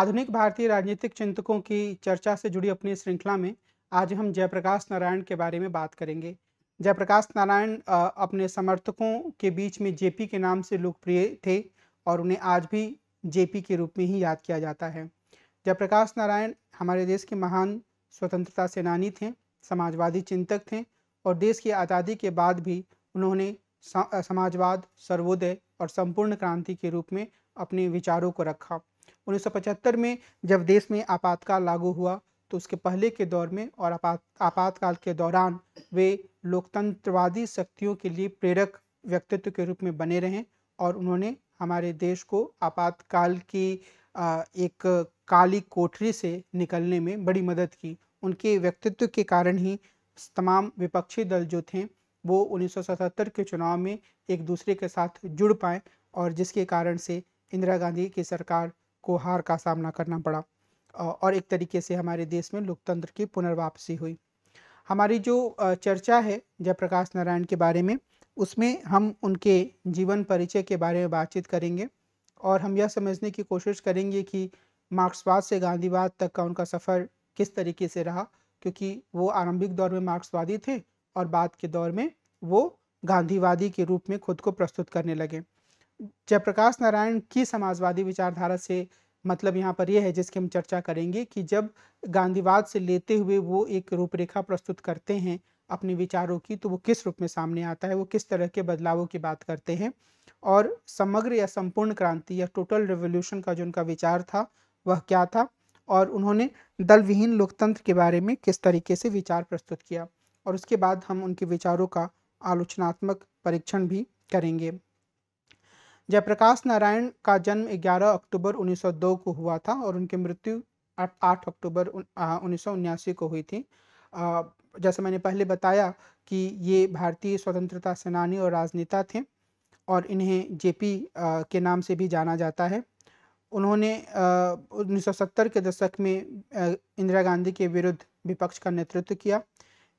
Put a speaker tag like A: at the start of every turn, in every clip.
A: आधुनिक भारतीय राजनीतिक चिंतकों की चर्चा से जुड़ी अपनी श्रृंखला में आज हम जयप्रकाश नारायण के बारे में बात करेंगे जयप्रकाश नारायण अपने समर्थकों के बीच में जेपी के नाम से लोकप्रिय थे और उन्हें आज भी जेपी के रूप में ही याद किया जाता है जयप्रकाश नारायण हमारे देश के महान स्वतंत्रता सेनानी थे समाजवादी चिंतक थे और देश की आज़ादी के बाद भी उन्होंने समाजवाद सर्वोदय और संपूर्ण क्रांति के रूप में अपने विचारों को रखा 1975 में जब देश में आपातकाल लागू हुआ तो उसके पहले के दौर में और आपात आपातकाल के दौरान वे लोकतंत्रवादी शक्तियों के लिए प्रेरक व्यक्तित्व के रूप में बने रहे और उन्होंने हमारे देश को आपातकाल की एक काली कोठरी से निकलने में बड़ी मदद की उनके व्यक्तित्व के कारण ही तमाम विपक्षी दल जो थे वो 1977 के चुनाव में एक दूसरे के साथ जुड़ पाए और जिसके कारण से इंदिरा गांधी की सरकार को हार का सामना करना पड़ा और एक तरीके से हमारे देश में लोकतंत्र की पुनर्वापसी हुई हमारी जो चर्चा है जयप्रकाश नारायण के बारे में उसमें हम उनके जीवन परिचय के बारे में बातचीत करेंगे और हम यह समझने की कोशिश करेंगे कि मार्क्सवाद से गांधीवाद तक का उनका सफ़र किस तरीके से रहा क्योंकि वो आरंभिक दौर में मार्क्सवादी थे और बाद के दौर में वो गांधीवादी के रूप में खुद को प्रस्तुत करने लगे जयप्रकाश नारायण की समाजवादी विचारधारा से मतलब यहाँ पर यह है जिसकी हम चर्चा करेंगे कि जब गांधीवाद से लेते हुए वो एक रूपरेखा प्रस्तुत करते हैं अपने विचारों की तो वो किस रूप में सामने आता है वो किस तरह के बदलावों की बात करते हैं और समग्र या संपूर्ण क्रांति या टोटल रेवोल्यूशन का जो उनका विचार था वह क्या था और उन्होंने दलविहीन लोकतंत्र के बारे में किस तरीके से विचार प्रस्तुत किया और उसके बाद हम उनके विचारों का आलोचनात्मक परीक्षण भी करेंगे जयप्रकाश नारायण का जन्म 11 अक्टूबर 1902 को हुआ था और उनकी मृत्यु 8 अक्टूबर उन्नीस को हुई थी जैसे मैंने पहले बताया कि ये भारतीय स्वतंत्रता सेनानी और राजनेता थे और इन्हें जेपी के नाम से भी जाना जाता है उन्होंने 1970 के दशक में इंदिरा गांधी के विरुद्ध विपक्ष का नेतृत्व किया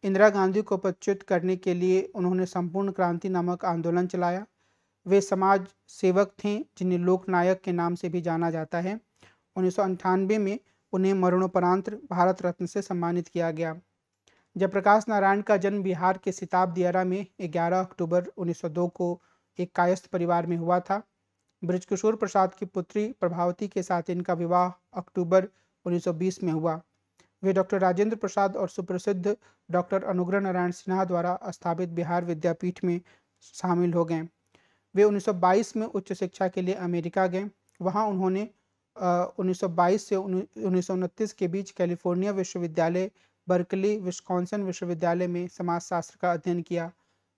A: इंदिरा गांधी को पदच्युत करने के लिए उन्होंने संपूर्ण क्रांति नामक आंदोलन चलाया वे समाज सेवक थे जिन्हें लोकनायक के नाम से भी जाना जाता है उन्नीस में उन्हें मरणोपरांत भारत रत्न से सम्मानित किया गया जयप्रकाश नारायण का जन्म बिहार के सिताब दियारा में 11 अक्टूबर 1902 को एक कायस्थ परिवार में हुआ था ब्रजकिशोर प्रसाद की पुत्री प्रभावती के साथ इनका विवाह अक्टूबर 1920 में हुआ वे डॉक्टर राजेंद्र प्रसाद और सुप्रसिद्ध डॉक्टर अनुग्रह नारायण सिन्हा द्वारा स्थापित बिहार विद्यापीठ में शामिल हो गए वे 1922 में उच्च शिक्षा के लिए अमेरिका गए वहाँ उन्होंने उन्नीस से उन्नीस के बीच कैलिफोर्निया विश्वविद्यालय बर्कली विस्कॉन्सन विश्वविद्यालय में समाजशास्त्र का अध्ययन किया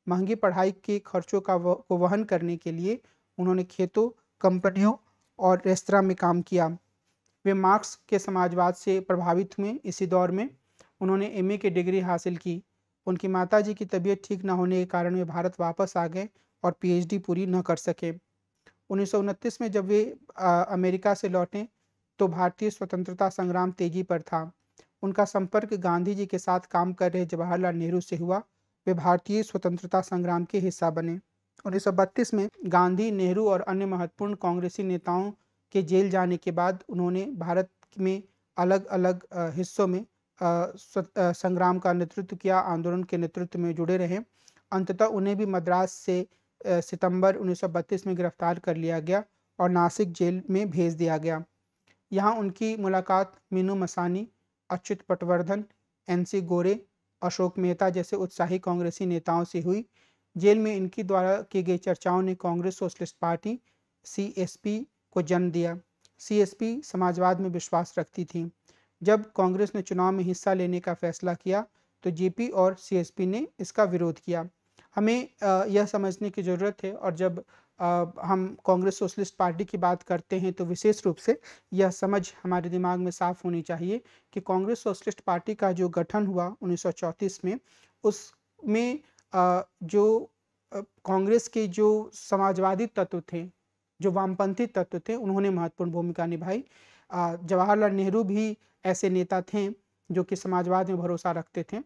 A: महंगी पढ़ाई के खर्चों का वह, वहन करने के लिए उन्होंने खेतों कंपनियों और रेस्तरा में काम किया वे मार्क्स के समाजवाद से प्रभावित हुए इसी दौर में उन्होंने एमए की डिग्री हासिल की उनकी माताजी की तबीयत ठीक न होने के कारण वे भारत वापस आ गए और पीएचडी पूरी न कर सके उन्नीस में जब वे आ, अमेरिका से लौटे तो भारतीय स्वतंत्रता संग्राम तेजी पर था उनका संपर्क गांधी जी के साथ काम कर रहे जवाहरलाल नेहरू से हुआ वे भारतीय स्वतंत्रता संग्राम के हिस्सा बने उन्नीस में गांधी नेहरू और अन्य महत्वपूर्ण कांग्रेसी नेताओं के जेल जाने के बाद उन्होंने भारत में अलग अलग हिस्सों में संग्राम का नेतृत्व किया आंदोलन के नेतृत्व में जुड़े रहे अंततः उन्हें भी मद्रास से सितंबर 1932 में गिरफ्तार कर लिया गया और नासिक जेल में भेज दिया गया यहाँ उनकी मुलाकात मीनू मसानी अच्युत पटवर्धन एनसी गोरे अशोक मेहता जैसे उत्साही कांग्रेसी नेताओं से हुई जेल में इनकी द्वारा की गई चर्चाओं ने कांग्रेस सोशलिस्ट पार्टी सीएसपी को जन्म दिया सीएसपी समाजवाद में विश्वास रखती थी जब कांग्रेस ने चुनाव में हिस्सा लेने का फैसला किया तो जेपी और सीएसपी ने इसका विरोध किया हमें यह समझने की ज़रूरत है और जब हम कांग्रेस सोशलिस्ट पार्टी की बात करते हैं तो विशेष रूप से यह समझ हमारे दिमाग में साफ होनी चाहिए कि कांग्रेस सोशलिस्ट पार्टी का जो गठन हुआ उन्नीस में उसमें जो कांग्रेस के जो समाजवादी तत्व थे जो वामपंथी तत्व थे उन्होंने महत्वपूर्ण भूमिका निभाई जवाहरलाल नेहरू भी ऐसे नेता थे जो कि समाजवाद में भरोसा रखते थे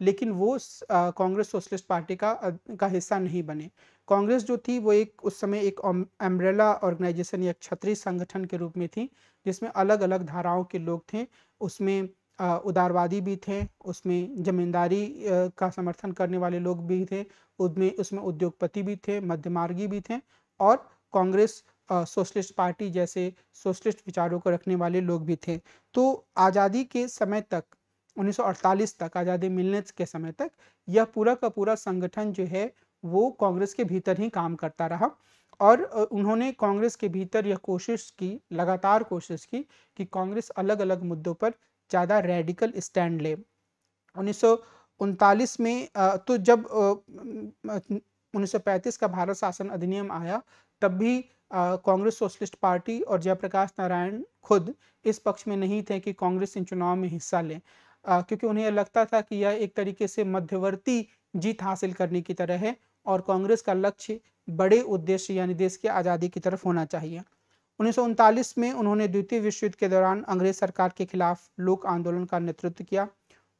A: लेकिन वो कांग्रेस सोशलिस्ट पार्टी का का हिस्सा नहीं बने कांग्रेस जो थी वो एक उस समय एक अम्ब्रेला ऑर्गेनाइजेशन या क्षत्रिय संगठन के रूप में थी जिसमें अलग अलग धाराओं के लोग थे उसमें उदारवादी भी थे उसमें जमींदारी का समर्थन करने वाले लोग भी थे उसमें उसमें उद्योगपति भी थे मध्यमार्गी भी थे और कांग्रेस सोशलिस्ट पार्टी जैसे सोशलिस्ट विचारों को रखने वाले लोग भी थे तो आज़ादी के समय तक 1948 तक आज़ादी मिलने के समय तक यह पूरा का पूरा संगठन जो है वो कांग्रेस के भीतर ही काम करता रहा और उन्होंने कांग्रेस के भीतर यह कोशिश की लगातार कोशिश की कि कांग्रेस अलग अलग मुद्दों पर ज़्यादा रेडिकल स्टैंड ले उन्नीस में तो जब 1935 का भारत शासन अधिनियम आया तब भी कांग्रेस सोशलिस्ट पार्टी और जयप्रकाश नारायण खुद इस पक्ष में नहीं थे कि कांग्रेस इन चुनाव में हिस्सा लें क्योंकि उन्हें लगता था कि यह एक तरीके से मध्यवर्ती जीत हासिल करने की तरह है और कांग्रेस का लक्ष्य बड़े उद्देश्य यानी देश की आज़ादी की तरफ होना चाहिए उन्नीस में उन्होंने द्वितीय विश्व युद्ध के दौरान अंग्रेज सरकार के खिलाफ लोक आंदोलन का नेतृत्व किया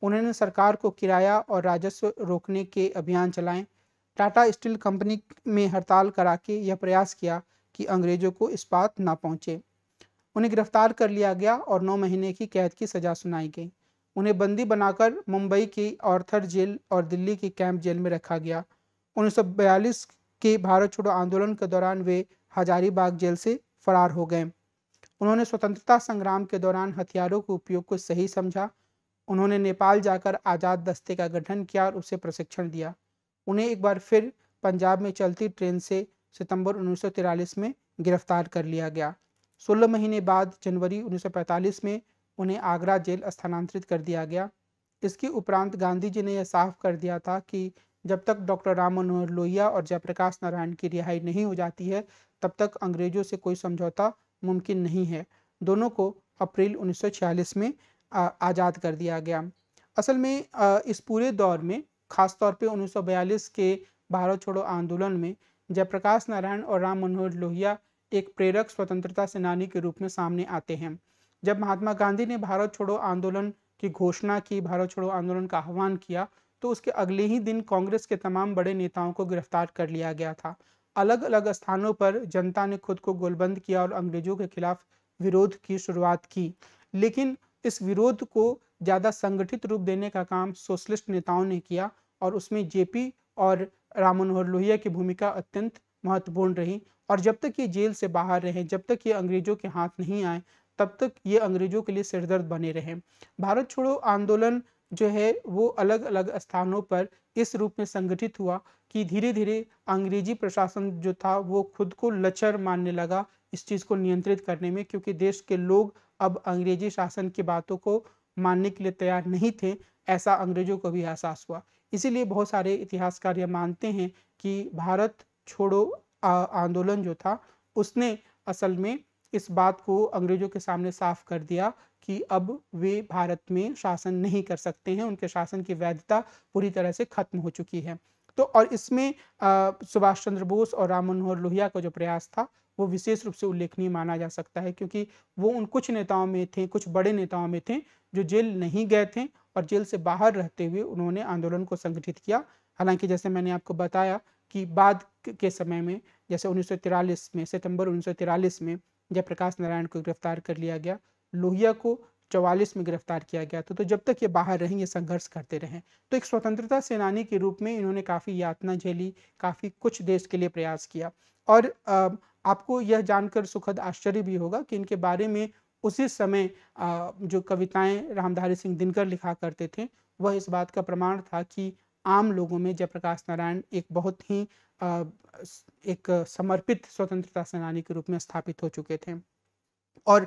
A: उन्होंने सरकार को किराया और राजस्व रोकने के अभियान चलाए टाटा स्टील कंपनी में हड़ताल करा के यह प्रयास किया कि अंग्रेजों को इस्पात ना पहुंचे उन्हें गिरफ्तार कर लिया गया और नौ महीने की कैद की सजा सुनाई गई उन्हें बंदी बनाकर मुंबई की ऑर्थर जेल और दिल्ली की कैंप जेल में रखा गया उन्नीस के भारत छोड़ो आंदोलन के दौरान वे हजारीबाग जेल से फरार हो गए उन्होंने स्वतंत्रता संग्राम के दौरान हथियारों के उपयोग को सही समझा उन्होंने नेपाल जाकर आज़ाद दस्ते का गठन किया और उसे प्रशिक्षण दिया उन्हें एक बार फिर पंजाब में चलती ट्रेन से सितंबर 1943 में गिरफ्तार कर लिया गया 16 महीने बाद जनवरी 1945 में उन्हें आगरा जेल स्थानांतरित कर दिया गया इसके उपरांत गांधी जी ने यह साफ कर दिया था कि जब तक डॉक्टर राम मनोहर लोहिया और जयप्रकाश नारायण की रिहाई नहीं हो जाती है तब तक अंग्रेजों से कोई समझौता मुमकिन नहीं है दोनों को अप्रैल 1946 में आज़ाद कर दिया गया असल में इस पूरे दौर में खासतौर पे 1942 के भारत छोड़ो आंदोलन में जयप्रकाश नारायण और राम मनोहर लोहिया एक प्रेरक स्वतंत्रता सेनानी के रूप में सामने आते हैं जब महात्मा गांधी ने भारत छोड़ो आंदोलन की घोषणा की भारत छोड़ो आंदोलन का आह्वान किया तो उसके अगले ही दिन कांग्रेस के तमाम बड़े नेताओं को गिरफ्तार कर लिया गया था अलग अलग स्थानों पर जनता ने खुद को गोलबंद किया और अंग्रेजों के खिलाफ विरोध की शुरुआत की लेकिन इस विरोध को ज़्यादा संगठित रूप देने का काम सोशलिस्ट नेताओं ने किया और उसमें जेपी और राम मनोहर लोहिया की भूमिका अत्यंत महत्वपूर्ण रही और जब तक ये जेल से बाहर रहे जब तक ये अंग्रेजों के हाथ नहीं आए तब तक ये अंग्रेजों के लिए सिरदर्द बने रहे भारत छोड़ो आंदोलन जो है वो अलग अलग स्थानों पर इस रूप में संगठित हुआ कि धीरे धीरे अंग्रेजी प्रशासन जो था वो खुद को लचर मानने लगा इस चीज़ को नियंत्रित करने में क्योंकि देश के लोग अब अंग्रेजी शासन की बातों को मानने के लिए तैयार नहीं थे ऐसा अंग्रेजों को भी एहसास हुआ इसीलिए बहुत सारे इतिहासकार यह मानते हैं कि भारत छोड़ो आंदोलन जो था उसने असल में इस बात को अंग्रेजों के सामने साफ कर दिया कि अब वे भारत में शासन नहीं कर सकते हैं उनके शासन की वैधता पूरी तरह से खत्म हो चुकी है तो और इसमें सुभाष चंद्र बोस और राम मनोहर लोहिया का जो प्रयास था वो विशेष रूप से उल्लेखनीय माना जा सकता है क्योंकि वो उन कुछ नेताओं में थे कुछ बड़े नेताओं में थे जो जेल नहीं गए थे और जेल से बाहर रहते हुए उन्होंने आंदोलन को संगठित किया हालांकि जैसे मैंने आपको बताया कि बाद के समय में जैसे उन्नीस में सितंबर उन्नीस में जयप्रकाश नारायण को गिरफ्तार कर लिया गया लोहिया को चौवालीस में गिरफ्तार किया गया तो, तो जब तक ये बाहर रहें ये संघर्ष करते रहें तो एक स्वतंत्रता सेनानी के रूप में इन्होंने काफ़ी यातना झेली काफ़ी कुछ देश के लिए प्रयास किया और आपको यह जानकर सुखद आश्चर्य भी होगा कि इनके बारे में उसी समय जो कविताएं रामधारी सिंह दिनकर लिखा करते थे वह इस बात का प्रमाण था कि आम लोगों में जयप्रकाश नारायण एक बहुत ही एक समर्पित स्वतंत्रता सेनानी के रूप में स्थापित हो चुके थे और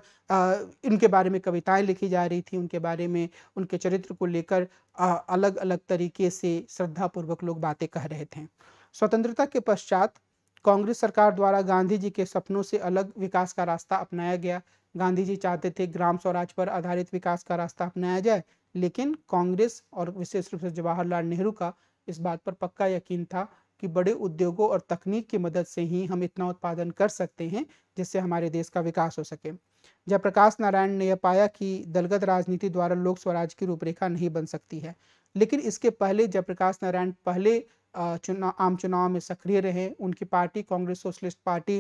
A: इनके बारे में कविताएं लिखी जा रही थी उनके बारे में उनके चरित्र को लेकर अलग अलग तरीके से श्रद्धापूर्वक लोग बातें कह रहे थे स्वतंत्रता के पश्चात कांग्रेस सरकार द्वारा गांधी जी के सपनों से अलग विकास का रास्ता अपनाया गया गांधी जी चाहते थे ग्राम स्वराज पर आधारित विकास का रास्ता अपनाया जाए लेकिन कांग्रेस और विशेष रूप से जवाहरलाल नेहरू का इस बात पर पक्का यकीन था कि बड़े उद्योगों और तकनीक की मदद से ही हम इतना उत्पादन कर सकते हैं जिससे हमारे देश का विकास हो सके जयप्रकाश नारायण ने यह पाया कि दलगत राजनीति द्वारा लोक स्वराज की रूपरेखा नहीं बन सकती है लेकिन इसके पहले जयप्रकाश नारायण पहले चुनाव आम चुनाव में सक्रिय रहे उनकी party Congress socialist party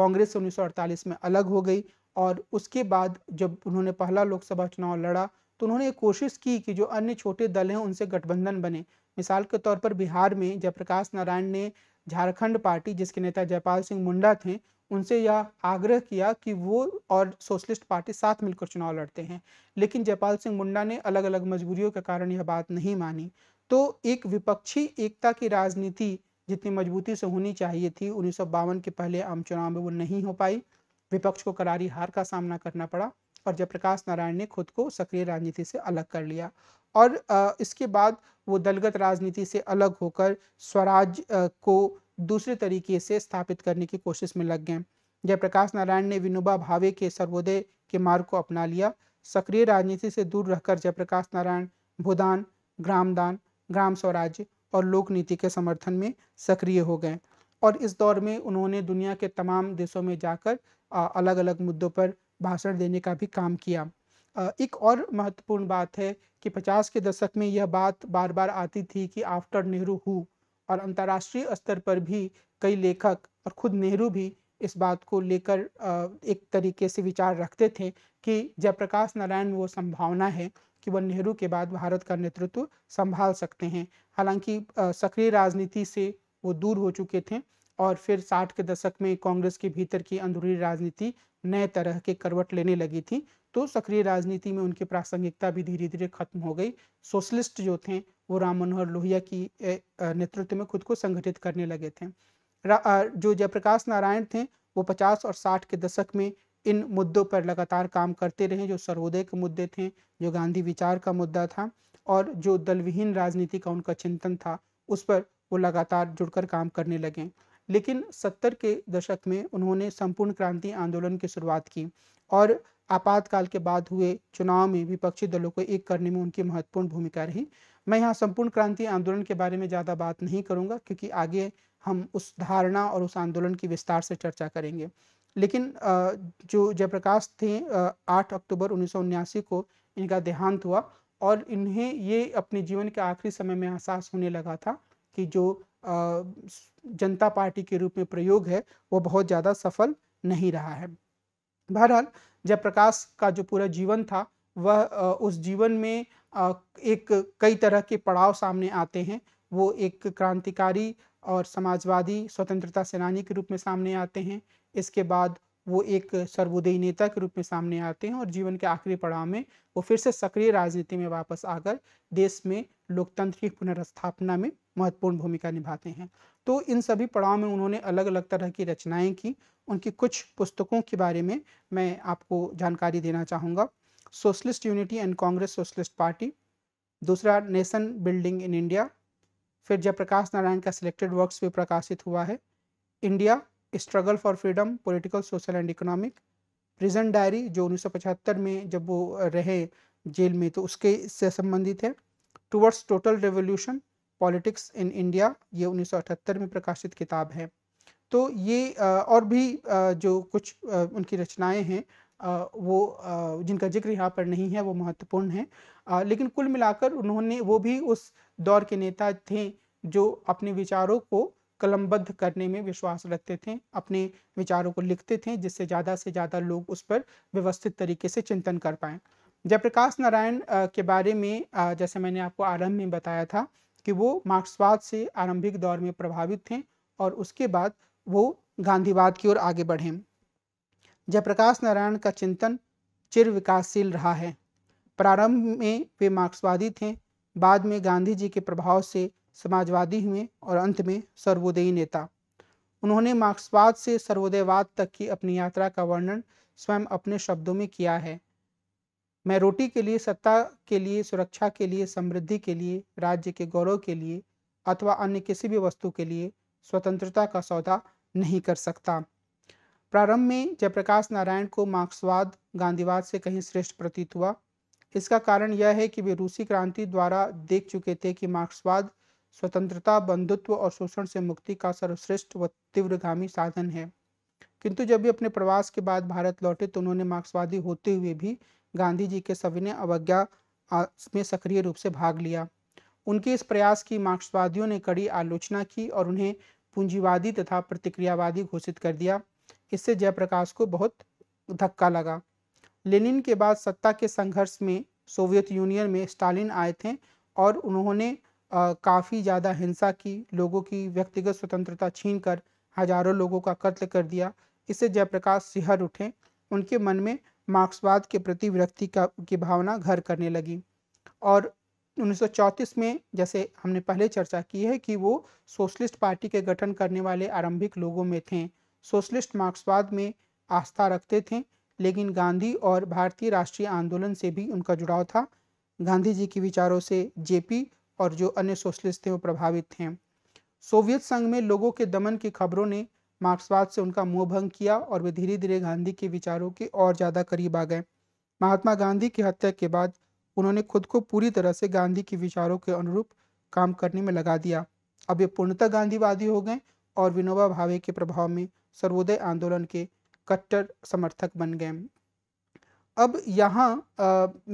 A: Congress उन्नीस में अलग हो गई और उसके बाद जब उन्होंने पहला लोकसभा चुनाव लड़ा तो उन्होंने कोशिश की कि जो अन्य छोटे दल हैं उनसे गठबंधन बने मिसाल के तौर पर बिहार में जयप्रकाश नारायण ने झारखंड पार्टी जिसके नेता जयपाल सिंह मुंडा थे उनसे यह आग्रह किया कि वो और सोशलिस्ट पार्टी साथ मिलकर चुनाव लड़ते हैं लेकिन जयपाल सिंह मुंडा ने अलग अलग मजबूरियों के कारण यह बात नहीं मानी तो एक विपक्षी एकता की राजनीति जितनी मजबूती से होनी चाहिए थी उन्नीस के पहले आम चुनाव में वो नहीं हो पाई विपक्ष को करारी हार का सामना करना पड़ा और जयप्रकाश नारायण ने खुद को सक्रिय राजनीति से अलग कर लिया और इसके बाद वो दलगत राजनीति से अलग होकर स्वराज को दूसरे तरीके से स्थापित करने की कोशिश में लग गए जयप्रकाश नारायण ने विनोबा भावे के सर्वोदय के मार्ग को अपना लिया सक्रिय राजनीति से दूर रहकर जयप्रकाश नारायण भूदान ग्रामदान ग्राम स्वराज्य और लोक नीति के समर्थन में सक्रिय हो गए और इस दौर में उन्होंने दुनिया के तमाम देशों में जाकर अलग अलग मुद्दों पर भाषण देने का भी काम किया एक और महत्वपूर्ण बात है कि 50 के दशक में यह बात बार बार आती थी कि आफ्टर नेहरू हु और अंतर्राष्ट्रीय स्तर पर भी कई लेखक और खुद नेहरू भी इस बात को लेकर एक तरीके से विचार रखते थे कि जयप्रकाश नारायण वो संभावना है कि वह नेहरू के बाद भारत का नेतृत्व संभाल सकते हैं हालांकि सक्रिय राजनीति से वो दूर हो चुके थे और फिर साठ के दशक में कांग्रेस के भीतर की अंदरूनी राजनीति नए तरह के करवट लेने लगी थी तो सक्रिय राजनीति में उनकी प्रासंगिकता भी धीरे धीरे खत्म हो गई सोशलिस्ट जो थे वो राम मनोहर लोहिया की नेतृत्व में खुद को संगठित करने लगे थे जो जयप्रकाश नारायण थे वो 50 और 60 के दशक में इन मुद्दों पर लगातार काम करते रहे जो सर्वोदय के मुद्दे थे जो गांधी विचार का मुद्दा था और जो दलविहीन राजनीति का उनका चिंतन था उस पर वो लगातार जुड़कर काम करने लगे लेकिन सत्तर के दशक में उन्होंने संपूर्ण क्रांति आंदोलन की शुरुआत की और आपातकाल के बाद हुए चुनाव में विपक्षी दलों को एक करने में उनकी महत्वपूर्ण भूमिका रही मैं यहाँ संपूर्ण क्रांति आंदोलन के बारे में ज़्यादा बात नहीं करूंगा क्योंकि आगे हम उस धारणा और उस आंदोलन की विस्तार से चर्चा करेंगे लेकिन जो जयप्रकाश थे 8 अक्टूबर उन्नीस को इनका देहांत हुआ और इन्हें ये अपने जीवन के आखिरी समय में एहसास होने लगा था कि जो जनता पार्टी के रूप में प्रयोग है वो बहुत ज़्यादा सफल नहीं रहा है बहरहाल जयप्रकाश का जो पूरा जीवन था वह उस जीवन में एक कई तरह के पड़ाव सामने आते हैं वो एक क्रांतिकारी और समाजवादी स्वतंत्रता सेनानी के रूप में सामने आते हैं इसके बाद वो एक सर्वोदयी नेता के रूप में सामने आते हैं और जीवन के आखिरी पड़ाव में वो फिर से सक्रिय राजनीति में वापस आकर देश में लोकतंत्र की पुनर्स्थापना में महत्वपूर्ण भूमिका निभाते हैं तो इन सभी पड़ाव में उन्होंने अलग अलग तरह की रचनाएं की उनकी कुछ पुस्तकों के बारे में मैं आपको जानकारी देना चाहूँगा socialist unity and Congress socialist party दूसरा नेशन बिल्डिंग इन इंडिया फिर जयप्रकाश नारायण का सिलेक्टेड वर्क्स भी प्रकाशित हुआ है India struggle for freedom political social and economic prison diary जो उन्नीस में जब वो रहे जेल में तो उसके से संबंधित है towards total revolution politics in India ये 1978 में प्रकाशित किताब है तो ये और भी जो कुछ उनकी रचनाएं हैं वो जिनका जिक्र यहाँ पर नहीं है वो महत्वपूर्ण है लेकिन कुल मिलाकर उन्होंने वो भी उस दौर के नेता थे जो अपने विचारों को कलमबद्ध करने में विश्वास रखते थे अपने विचारों को लिखते थे जिससे ज़्यादा से ज़्यादा लोग उस पर व्यवस्थित तरीके से चिंतन कर पाए जयप्रकाश नारायण के बारे में जैसे मैंने आपको आरंभ में बताया था कि वो मार्क्सवाद से आरंभिक दौर में प्रभावित थे और उसके बाद वो गांधीवाद की ओर आगे बढ़े जयप्रकाश नारायण का चिंतन चिर विकासशील रहा है प्रारंभ में वे मार्क्सवादी थे बाद में गांधी जी के प्रभाव से समाजवादी हुए और अंत में सर्वोदयी नेता उन्होंने मार्क्सवाद से सर्वोदयवाद तक की अपनी यात्रा का वर्णन स्वयं अपने शब्दों में किया है मैं रोटी के लिए सत्ता के लिए सुरक्षा के लिए समृद्धि के लिए राज्य के गौरव के लिए अथवा अन्य किसी भी वस्तु के लिए स्वतंत्रता का सौदा नहीं कर सकता प्रारंभ में जयप्रकाश नारायण को मार्क्सवाद गांधीवाद से कहीं श्रेष्ठ प्रतीत हुआ इसका कारण यह है कि वे रूसी क्रांति द्वारा देख चुके थे कि मार्क्सवाद स्वतंत्रता बंधुत्व और शोषण से मुक्ति का सर्वश्रेष्ठ व तीव्रगामी साधन है किंतु जब भी अपने प्रवास के बाद भारत लौटे तो उन्होंने मार्क्सवादी होते हुए भी गांधी जी के सविनय अवज्ञा में सक्रिय रूप से भाग लिया उनके इस प्रयास की मार्क्सवादियों ने कड़ी आलोचना की और उन्हें पूंजीवादी तथा प्रतिक्रियावादी घोषित कर दिया इससे जयप्रकाश को बहुत धक्का लगा लेनिन के बाद सत्ता के संघर्ष में सोवियत यूनियन में स्टालिन आए थे और उन्होंने काफ़ी ज़्यादा हिंसा की लोगों की व्यक्तिगत स्वतंत्रता छीन कर हजारों लोगों का कत्ल कर दिया इससे जयप्रकाश सिहर उठे उनके मन में मार्क्सवाद के प्रति विरक्ति का की भावना घर करने लगी और 1934 में जैसे हमने पहले चर्चा की है कि वो सोशलिस्ट पार्टी के गठन करने वाले आरंभिक लोगों में थे सोशलिस्ट मार्क्सवाद में आस्था रखते थे लेकिन गांधी और भारतीय राष्ट्रीय आंदोलन से भी उनका जुड़ाव था गांधी जी के विचारों से जेपी और जो अन्य सोशलिस्ट थे वो प्रभावित थे सोवियत संघ में लोगों के दमन की खबरों ने मार्क्सवाद से उनका मोह भंग किया और वे धीरे धीरे गांधी के विचारों के और ज़्यादा करीब आ गए महात्मा गांधी की हत्या के बाद उन्होंने खुद को पूरी तरह से गांधी के विचारों के अनुरूप काम करने में लगा दिया अब ये पूर्णतः गांधीवादी हो गए और विनोबा भावे के प्रभाव में सर्वोदय आंदोलन के कट्टर समर्थक बन गए अब यहाँ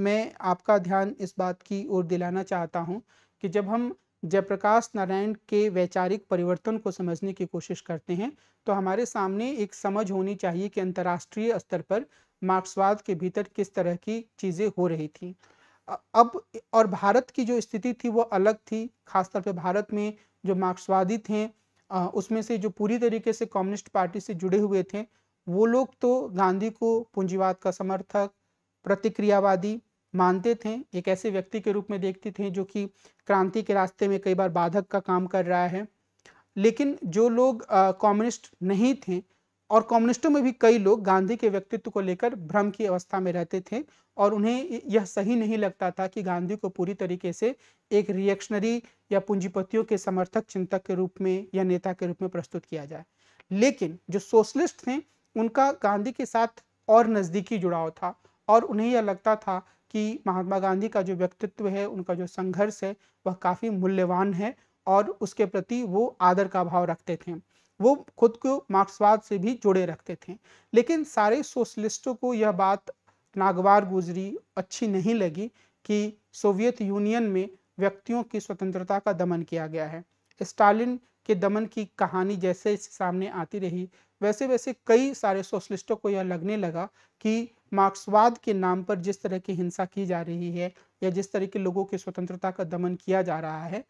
A: मैं आपका ध्यान इस बात की ओर दिलाना चाहता हूँ कि जब हम जयप्रकाश नारायण के वैचारिक परिवर्तन को समझने की कोशिश करते हैं तो हमारे सामने एक समझ होनी चाहिए कि अंतर्राष्ट्रीय स्तर पर मार्क्सवाद के भीतर किस तरह की चीज़ें हो रही थी अब और भारत की जो स्थिति थी वो अलग थी खासतौर पर भारत में जो मार्क्सवादी थे उसमें से जो पूरी तरीके से कम्युनिस्ट पार्टी से जुड़े हुए थे वो लोग तो गांधी को पूंजीवाद का समर्थक प्रतिक्रियावादी मानते थे एक ऐसे व्यक्ति के रूप में देखते थे जो कि क्रांति के रास्ते में कई बार बाधक का काम कर रहा है लेकिन जो लोग कम्युनिस्ट नहीं थे और कम्युनिस्टों में भी कई लोग गांधी के व्यक्तित्व को लेकर भ्रम की अवस्था में रहते थे और उन्हें यह सही नहीं लगता था कि गांधी को पूरी तरीके से एक रिएक्शनरी या पूंजीपतियों के समर्थक चिंतक के रूप में या नेता के रूप में प्रस्तुत किया जाए लेकिन जो सोशलिस्ट थे उनका गांधी के साथ और नज़दीकी जुड़ाव था और उन्हें यह लगता था कि महात्मा गांधी का जो व्यक्तित्व है उनका जो संघर्ष है वह काफ़ी मूल्यवान है और उसके प्रति वो आदर का भाव रखते थे वो खुद को मार्क्सवाद से भी जुड़े रखते थे लेकिन सारे सोशलिस्टों को यह बात नागवार गुजरी अच्छी नहीं लगी कि सोवियत यूनियन में व्यक्तियों की स्वतंत्रता का दमन किया गया है स्टालिन के दमन की कहानी जैसे सामने आती रही वैसे वैसे कई सारे सोशलिस्टों को यह लगने लगा कि मार्क्सवाद के नाम पर जिस तरह की हिंसा की जा रही है या जिस तरह के लोगों की स्वतंत्रता का दमन किया जा रहा है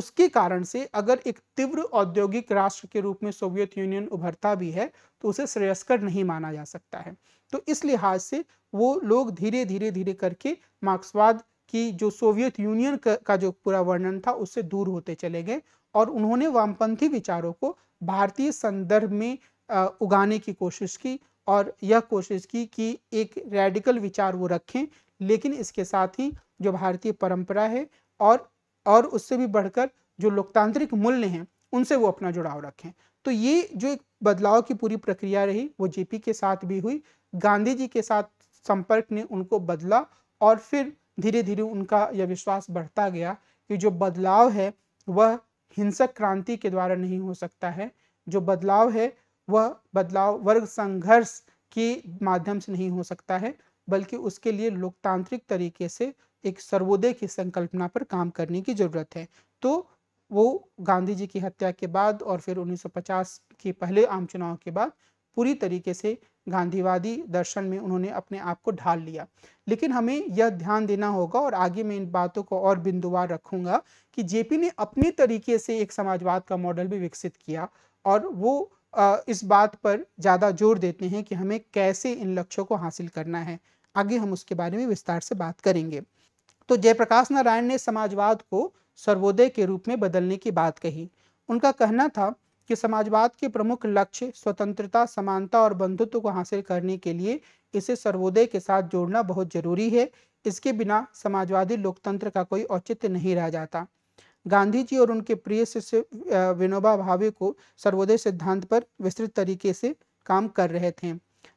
A: उसके कारण से अगर एक तीव्र औद्योगिक राष्ट्र के रूप में सोवियत यूनियन उभरता भी है तो उसे श्रेयस्कर नहीं माना जा सकता है तो इस लिहाज से वो लोग धीरे धीरे धीरे करके मार्क्सवाद की जो सोवियत यूनियन का जो पूरा वर्णन था उससे दूर होते चले गए और उन्होंने वामपंथी विचारों को भारतीय संदर्भ में उगाने की कोशिश की और यह कोशिश की कि एक रेडिकल विचार वो रखें लेकिन इसके साथ ही जो भारतीय परंपरा है और और उससे भी बढ़कर जो लोकतांत्रिक मूल्य हैं उनसे वो अपना जुड़ाव रखें तो ये जो एक बदलाव की पूरी प्रक्रिया रही वो जेपी के साथ भी हुई गांधी जी के साथ संपर्क ने उनको बदला और फिर धीरे धीरे उनका यह विश्वास बढ़ता गया कि जो बदलाव है वह हिंसक क्रांति के द्वारा नहीं हो सकता है जो बदलाव है वह बदलाव वर्ग संघर्ष के माध्यम से नहीं हो सकता है बल्कि उसके लिए लोकतांत्रिक तरीके से एक सर्वोदय की संकल्पना पर काम करने की जरूरत है तो वो गांधी जी की हत्या के बाद और फिर 1950 के पहले आम चुनाव के बाद पूरी तरीके से गांधीवादी दर्शन में उन्होंने अपने आप को ढाल लिया लेकिन हमें यह ध्यान देना होगा और आगे मैं इन बातों को और बिंदुवार रखूंगा कि जेपी ने अपने तरीके से एक समाजवाद का मॉडल भी विकसित किया और वो इस बात पर ज़्यादा जोर देते हैं कि हमें कैसे इन लक्ष्यों को हासिल करना है आगे हम उसके बारे में विस्तार से बात करेंगे तो जयप्रकाश नारायण ने समाजवाद को सर्वोदय के रूप में बदलने की बात कही उनका कहना था कि समाजवाद के प्रमुख लक्ष्य स्वतंत्रता समानता और बंधुत्व को हासिल करने के लिए इसे सर्वोदय के साथ जोड़ना बहुत जरूरी है इसके बिना समाजवादी लोकतंत्र का कोई औचित्य नहीं रह जाता गांधी जी और उनके प्रिय शिष्य विनोबा भावे को सर्वोदय सिद्धांत पर विस्तृत तरीके से काम कर रहे थे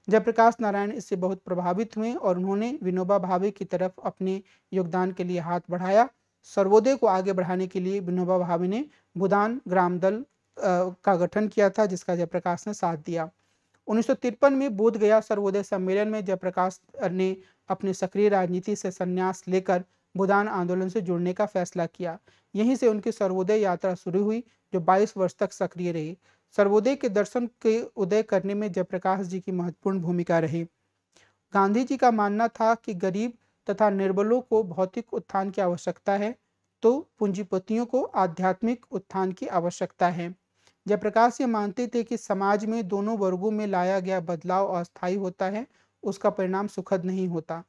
A: जयप्रकाश नारायण इससे बहुत प्रभावित हुए और उन्होंने विनोबा भावे की तरफ अपने योगदान के लिए हाथ बढ़ाया सर्वोदय को आगे बढ़ाने के लिए विनोबा भावे ने भूदान ग्राम दल का गठन किया था जिसका जयप्रकाश ने साथ दिया उन्नीस में बोध गया सर्वोदय सम्मेलन में जयप्रकाश ने अपने सक्रिय राजनीति से संन्यास लेकर भूदान आंदोलन से जुड़ने का फैसला किया यहीं से उनकी सर्वोदय यात्रा शुरू हुई जो 22 वर्ष तक सक्रिय रही सर्वोदय के दर्शन के उदय करने में जयप्रकाश जी की महत्वपूर्ण भूमिका रही गांधी जी का मानना था कि गरीब तथा निर्बलों को भौतिक उत्थान की आवश्यकता है तो पूंजीपतियों को आध्यात्मिक उत्थान की आवश्यकता है जयप्रकाश ये मानते थे कि समाज में दोनों वर्गों में लाया गया बदलाव अस्थायी होता है उसका परिणाम सुखद नहीं होता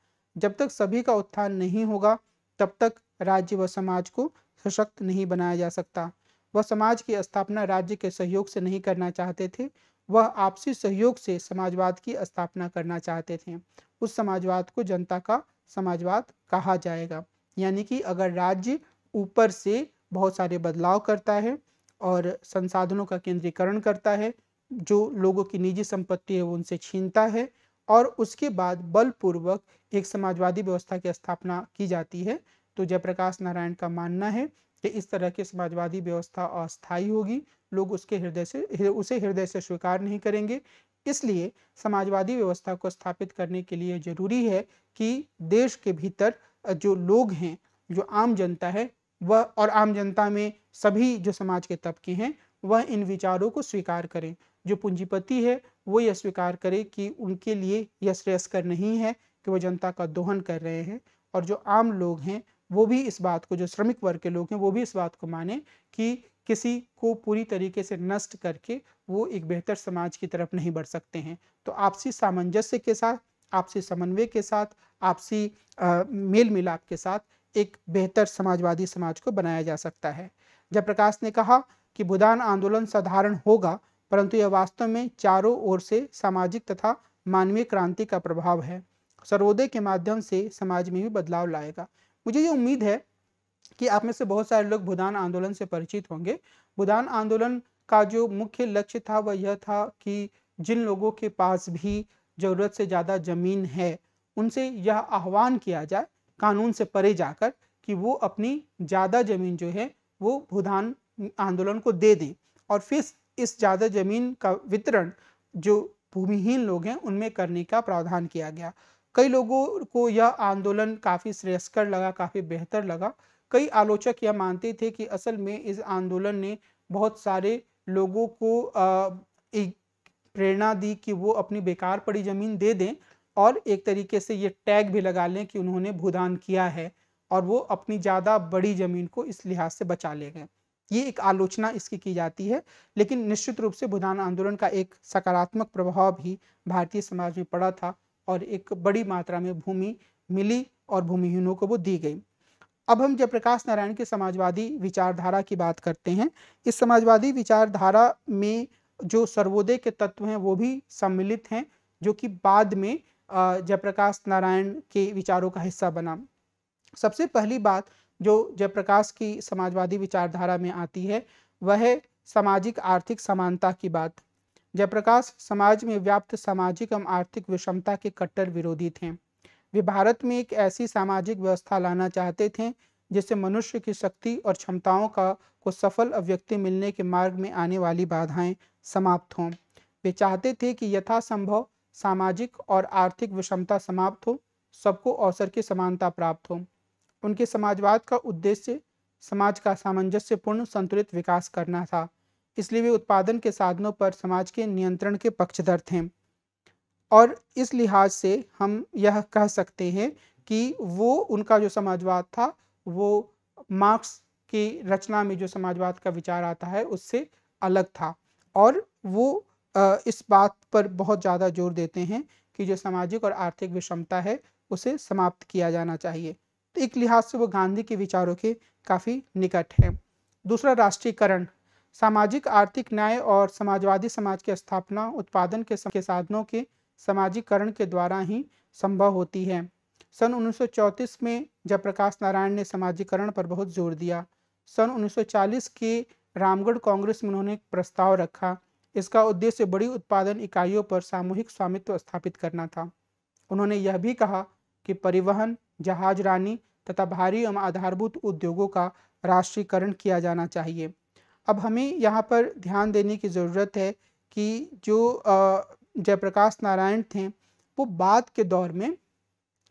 A: जब तक सभी का उत्थान नहीं होगा तब तक राज्य व समाज को सशक्त नहीं बनाया जा सकता वह समाज की स्थापना राज्य के सहयोग से नहीं करना चाहते थे वह आपसी सहयोग से समाजवाद की स्थापना करना चाहते थे उस समाजवाद को जनता का समाजवाद कहा जाएगा यानी कि अगर राज्य ऊपर से बहुत सारे बदलाव करता है और संसाधनों का केंद्रीकरण करता है जो लोगों की निजी संपत्ति है वो उनसे छीनता है और उसके बाद बलपूर्वक एक समाजवादी व्यवस्था की स्थापना की जाती है तो जयप्रकाश नारायण का मानना है कि इस तरह की समाजवादी व्यवस्था अस्थायी होगी लोग उसके हृदय से उसे हृदय से स्वीकार नहीं करेंगे इसलिए समाजवादी व्यवस्था को स्थापित करने के लिए जरूरी है कि देश के भीतर जो लोग हैं जो आम जनता है वह और आम जनता में सभी जो समाज के तबके हैं वह इन विचारों को स्वीकार करें जो पूंजीपति है वो यह स्वीकार करे कि उनके लिए यह श्रेयस्कर नहीं है कि वो जनता का दोहन कर रहे हैं और जो आम लोग हैं वो भी इस बात को जो श्रमिक वर्ग के लोग हैं वो भी इस बात को माने कि किसी को पूरी तरीके से नष्ट करके वो एक बेहतर समाज की तरफ नहीं बढ़ सकते हैं तो आपसी सामंजस्य के साथ आपसी समन्वय के साथ आपसी मेल मिलाप के साथ एक बेहतर समाजवादी समाज को बनाया जा सकता है जयप्रकाश ने कहा कि बुदान आंदोलन साधारण होगा परंतु यह वास्तव में चारों ओर से सामाजिक तथा मानवीय क्रांति का प्रभाव है सर्वोदय के माध्यम से समाज में भी बदलाव लाएगा मुझे ये उम्मीद है कि आप में से बहुत सारे लोग भूदान आंदोलन से परिचित होंगे भूदान आंदोलन का जो मुख्य लक्ष्य था वह यह था कि जिन लोगों के पास भी ज़रूरत से ज़्यादा ज़मीन है उनसे यह आह्वान किया जाए कानून से परे जाकर कि वो अपनी ज़्यादा ज़मीन जो है वो भूदान आंदोलन को दे दें और फिर इस ज़्यादा ज़मीन का वितरण जो भूमिहीन लोग हैं उनमें करने का प्रावधान किया गया कई लोगों को यह आंदोलन काफ़ी श्रेयस्कर लगा काफ़ी बेहतर लगा कई आलोचक यह मानते थे कि असल में इस आंदोलन ने बहुत सारे लोगों को एक प्रेरणा दी कि वो अपनी बेकार पड़ी ज़मीन दे दें और एक तरीके से ये टैग भी लगा लें कि उन्होंने भूदान किया है और वो अपनी ज़्यादा बड़ी ज़मीन को इस लिहाज से बचा ले गए ये एक आलोचना इसकी की जाती है लेकिन निश्चित रूप से भूदान आंदोलन का एक सकारात्मक प्रभाव भी भारतीय समाज में पड़ा था और एक बड़ी मात्रा में भूमि मिली और भूमिहीनों को वो दी गई अब हम जयप्रकाश नारायण के समाजवादी विचारधारा की बात करते हैं इस समाजवादी विचारधारा में जो सर्वोदय के तत्व हैं वो भी सम्मिलित हैं जो कि बाद में जयप्रकाश नारायण के विचारों का हिस्सा बना सबसे पहली बात जो जयप्रकाश की समाजवादी विचारधारा में आती है वह सामाजिक आर्थिक समानता की बात जयप्रकाश समाज में व्याप्त सामाजिक एवं आर्थिक विषमता के कट्टर विरोधी थे वे भारत में एक ऐसी सामाजिक व्यवस्था लाना चाहते थे जिससे मनुष्य की शक्ति और क्षमताओं का को सफल अभ्यक्ति मिलने के मार्ग में आने वाली बाधाएं समाप्त हों वे चाहते थे कि यथासंभव सामाजिक और आर्थिक विषमता समाप्त हो सबको अवसर की समानता प्राप्त हो उनके समाजवाद का उद्देश्य समाज का सामंजस्यपूर्ण संतुलित विकास करना था इसलिए वे उत्पादन के साधनों पर समाज के नियंत्रण के पक्षधर थे और इस लिहाज से हम यह कह सकते हैं कि वो उनका जो समाजवाद था वो मार्क्स की रचना में जो समाजवाद का विचार आता है उससे अलग था और वो इस बात पर बहुत ज़्यादा जोर देते हैं कि जो सामाजिक और आर्थिक विषमता है उसे समाप्त किया जाना चाहिए तो एक लिहाज से वो गांधी के विचारों के काफ़ी निकट है दूसरा राष्ट्रीयकरण सामाजिक आर्थिक न्याय और समाजवादी समाज की स्थापना उत्पादन के, के साधनों के समाजीकरण के द्वारा ही संभव होती है सन 1934 में जब प्रकाश नारायण ने समाजीकरण पर बहुत जोर दिया सन 1940 के रामगढ़ कांग्रेस में उन्होंने एक प्रस्ताव रखा इसका उद्देश्य बड़ी उत्पादन इकाइयों पर सामूहिक स्वामित्व स्थापित करना था उन्होंने यह भी कहा कि परिवहन जहाजरानी तथा भारी एवं आधारभूत उद्योगों का राष्ट्रीयकरण किया जाना चाहिए अब हमें यहाँ पर ध्यान देने की ज़रूरत है कि जो जयप्रकाश नारायण थे वो बाद के दौर में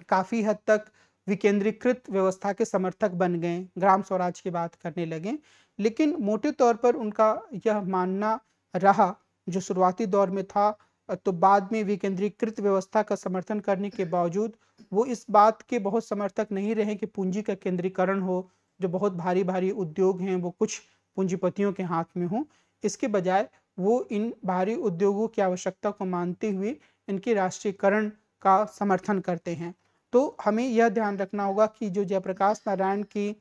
A: काफ़ी हद तक विकेंद्रीकृत व्यवस्था के समर्थक बन गए ग्राम स्वराज की बात करने लगे लेकिन मोटे तौर पर उनका यह मानना रहा जो शुरुआती दौर में था तो बाद में विकेंद्रीकृत व्यवस्था का समर्थन करने के बावजूद वो इस बात के बहुत समर्थक नहीं रहे कि पूंजी का केंद्रीकरण हो जो बहुत भारी भारी उद्योग हैं वो कुछ पूंजीपतियों के हाथ में हो इसके बजाय वो इन भारी उद्योगों की आवश्यकता को मानते हुए इनके राष्ट्रीयकरण का समर्थन करते हैं तो हमें यह ध्यान रखना होगा कि जो जयप्रकाश नारायण की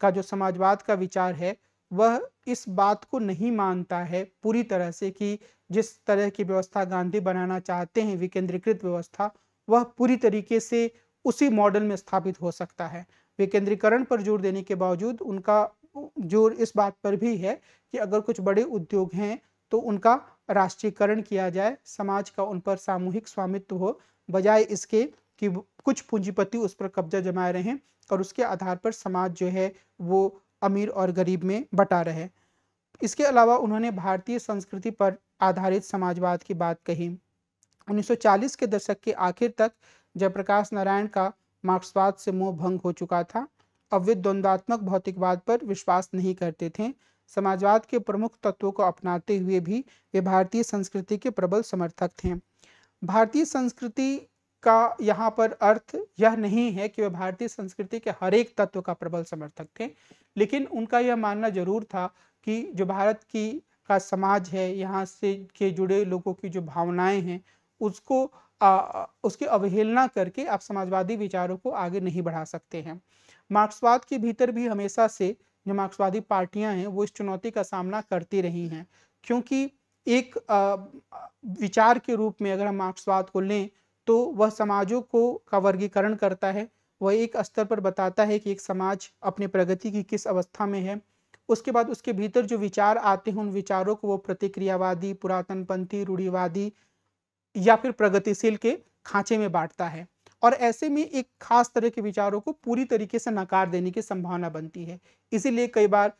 A: का जो समाजवाद का विचार है वह इस बात को नहीं मानता है पूरी तरह से कि जिस तरह की व्यवस्था गांधी बनाना चाहते हैं विकेंद्रीकृत व्यवस्था वह पूरी तरीके से उसी मॉडल में स्थापित हो सकता है विकेंद्रीकरण पर जोर देने के बावजूद उनका जोर इस बात पर भी है कि अगर कुछ बड़े उद्योग हैं तो उनका राष्ट्रीयकरण किया जाए समाज का उन पर सामूहिक स्वामित्व हो बजाय इसके कि कुछ पूंजीपति उस पर कब्जा जमाए रहे हैं और उसके आधार पर समाज जो है वो अमीर और गरीब में बटा रहे इसके अलावा उन्होंने भारतीय संस्कृति पर आधारित समाजवाद की बात कही 1940 के दशक के आखिर तक जयप्रकाश नारायण का मार्क्सवाद से मोह भंग हो चुका था अब वे द्वंद्वात्मक भौतिकवाद पर विश्वास नहीं करते थे समाजवाद के प्रमुख तत्वों को अपनाते हुए भी वे भारतीय संस्कृति के प्रबल समर्थक थे भारतीय संस्कृति का यहाँ पर अर्थ यह नहीं है कि वह भारतीय संस्कृति के हर एक तत्व का प्रबल समर्थक थे लेकिन उनका यह मानना जरूर था कि जो भारत की का समाज है यहाँ से के जुड़े लोगों की जो भावनाएं हैं उसको आ, उसकी अवहेलना करके आप समाजवादी विचारों को आगे नहीं बढ़ा सकते हैं मार्क्सवाद के भीतर भी हमेशा से जो मार्क्सवादी पार्टियां हैं वो इस चुनौती का सामना करती रही हैं क्योंकि एक आ, विचार के रूप में अगर हम मार्क्सवाद को लें तो वह समाजों को का वर्गीकरण करता है वह एक स्तर पर बताता है कि एक समाज अपने प्रगति की किस अवस्था में है उसके बाद उसके भीतर जो विचार आते हैं उन विचारों को वो प्रतिक्रियावादी पुरातनपंथी रूढ़िवादी या फिर प्रगतिशील के खांचे में बांटता है और ऐसे में एक खास तरह के विचारों को पूरी तरीके से नकार देने की संभावना बनती है इसीलिए कई बार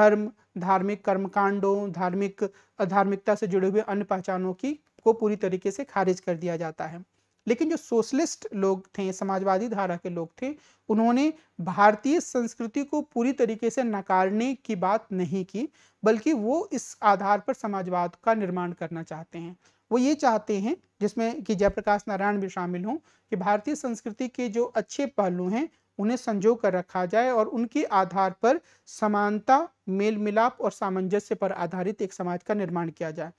A: धर्म धार्मिक कर्मकांडों धार्मिक धार्मिकता से जुड़े हुए अन्य पहचानों की को पूरी तरीके से खारिज कर दिया जाता है लेकिन जो सोशलिस्ट लोग थे समाजवादी धारा के लोग थे उन्होंने भारतीय संस्कृति को पूरी तरीके से नकारने की बात नहीं की बल्कि वो इस आधार पर समाजवाद का निर्माण करना चाहते हैं वो ये चाहते हैं जिसमें कि जयप्रकाश नारायण भी शामिल हों कि भारतीय संस्कृति के जो अच्छे पहलू हैं उन्हें संजो कर रखा जाए और उनके आधार पर समानता मेल मिलाप और सामंजस्य पर आधारित एक समाज का निर्माण किया जाए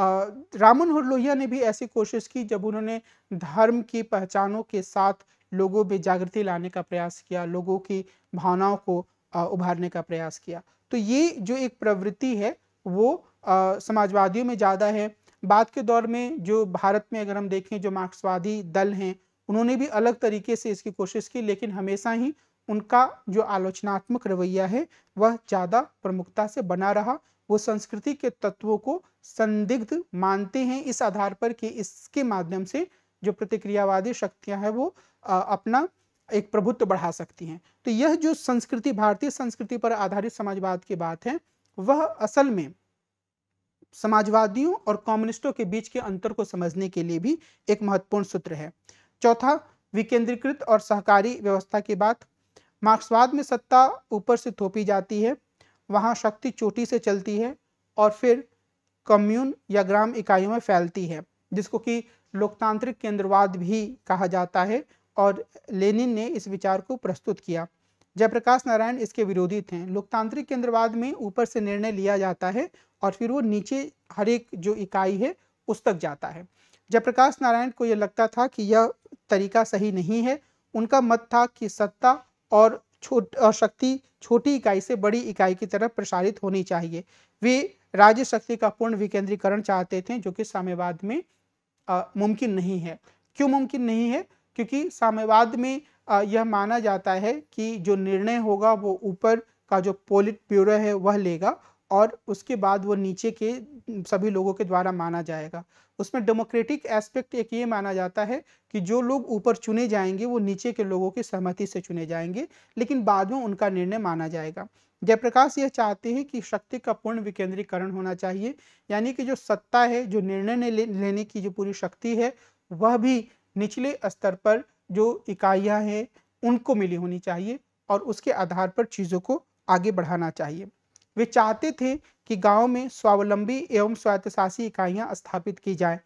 A: रामन लोहिया ने भी ऐसी कोशिश की जब उन्होंने धर्म की पहचानों के साथ लोगों में जागृति लाने का प्रयास किया लोगों की भावनाओं को उभारने का प्रयास किया तो ये जो एक प्रवृत्ति है वो समाजवादियों में ज़्यादा है बाद के दौर में जो भारत में अगर हम देखें जो मार्क्सवादी दल हैं उन्होंने भी अलग तरीके से इसकी कोशिश की लेकिन हमेशा ही उनका जो आलोचनात्मक रवैया है वह ज़्यादा प्रमुखता से बना रहा वो संस्कृति के तत्वों को संदिग्ध मानते हैं इस आधार पर कि इसके माध्यम से जो प्रतिक्रियावादी शक्तियां हैं वो अपना एक प्रभुत्व बढ़ा सकती हैं तो यह जो संस्कृति भारतीय संस्कृति पर आधारित समाजवाद की बात है वह असल में समाजवादियों और कम्युनिस्टों के बीच के अंतर को समझने के लिए भी एक महत्वपूर्ण सूत्र है चौथा विकेंद्रीकृत और सहकारी व्यवस्था की बात मार्क्सवाद में सत्ता ऊपर से थोपी जाती है वहाँ शक्ति चोटी से चलती है और फिर कम्यून या ग्राम इकाइयों में फैलती है जिसको कि लोकतांत्रिक केंद्रवाद भी कहा जाता है और लेनिन ने इस विचार को प्रस्तुत किया जयप्रकाश नारायण इसके विरोधी थे लोकतांत्रिक केंद्रवाद में ऊपर से निर्णय लिया जाता है और फिर वो नीचे हर एक जो इकाई है उस तक जाता है जयप्रकाश नारायण को यह लगता था कि यह तरीका सही नहीं है उनका मत था कि सत्ता और छोट शक्ति छोटी इकाई से बड़ी इकाई की तरफ प्रसारित होनी चाहिए वे राज्य शक्ति का पूर्ण विकेंद्रीकरण चाहते थे जो कि साम्यवाद में मुमकिन नहीं है क्यों मुमकिन नहीं है क्योंकि साम्यवाद में आ, यह माना जाता है कि जो निर्णय होगा वो ऊपर का जो पोलिट ब्यूरो है वह लेगा और उसके बाद वो नीचे के सभी लोगों के द्वारा माना जाएगा उसमें डेमोक्रेटिक एस्पेक्ट एक ये माना जाता है कि जो लोग ऊपर चुने जाएंगे वो नीचे के लोगों की सहमति से चुने जाएंगे लेकिन बाद में उनका निर्णय माना जाएगा जयप्रकाश यह चाहते हैं कि शक्ति का पूर्ण विकेंद्रीकरण होना चाहिए यानी कि जो सत्ता है जो निर्णय ले, लेने की जो पूरी शक्ति है वह भी निचले स्तर पर जो इकाइयाँ हैं उनको मिली होनी चाहिए और उसके आधार पर चीज़ों को आगे बढ़ाना चाहिए वे चाहते थे कि गांव में स्वावलंबी एवं स्वायत्तशासी इकाइयां स्थापित की जाए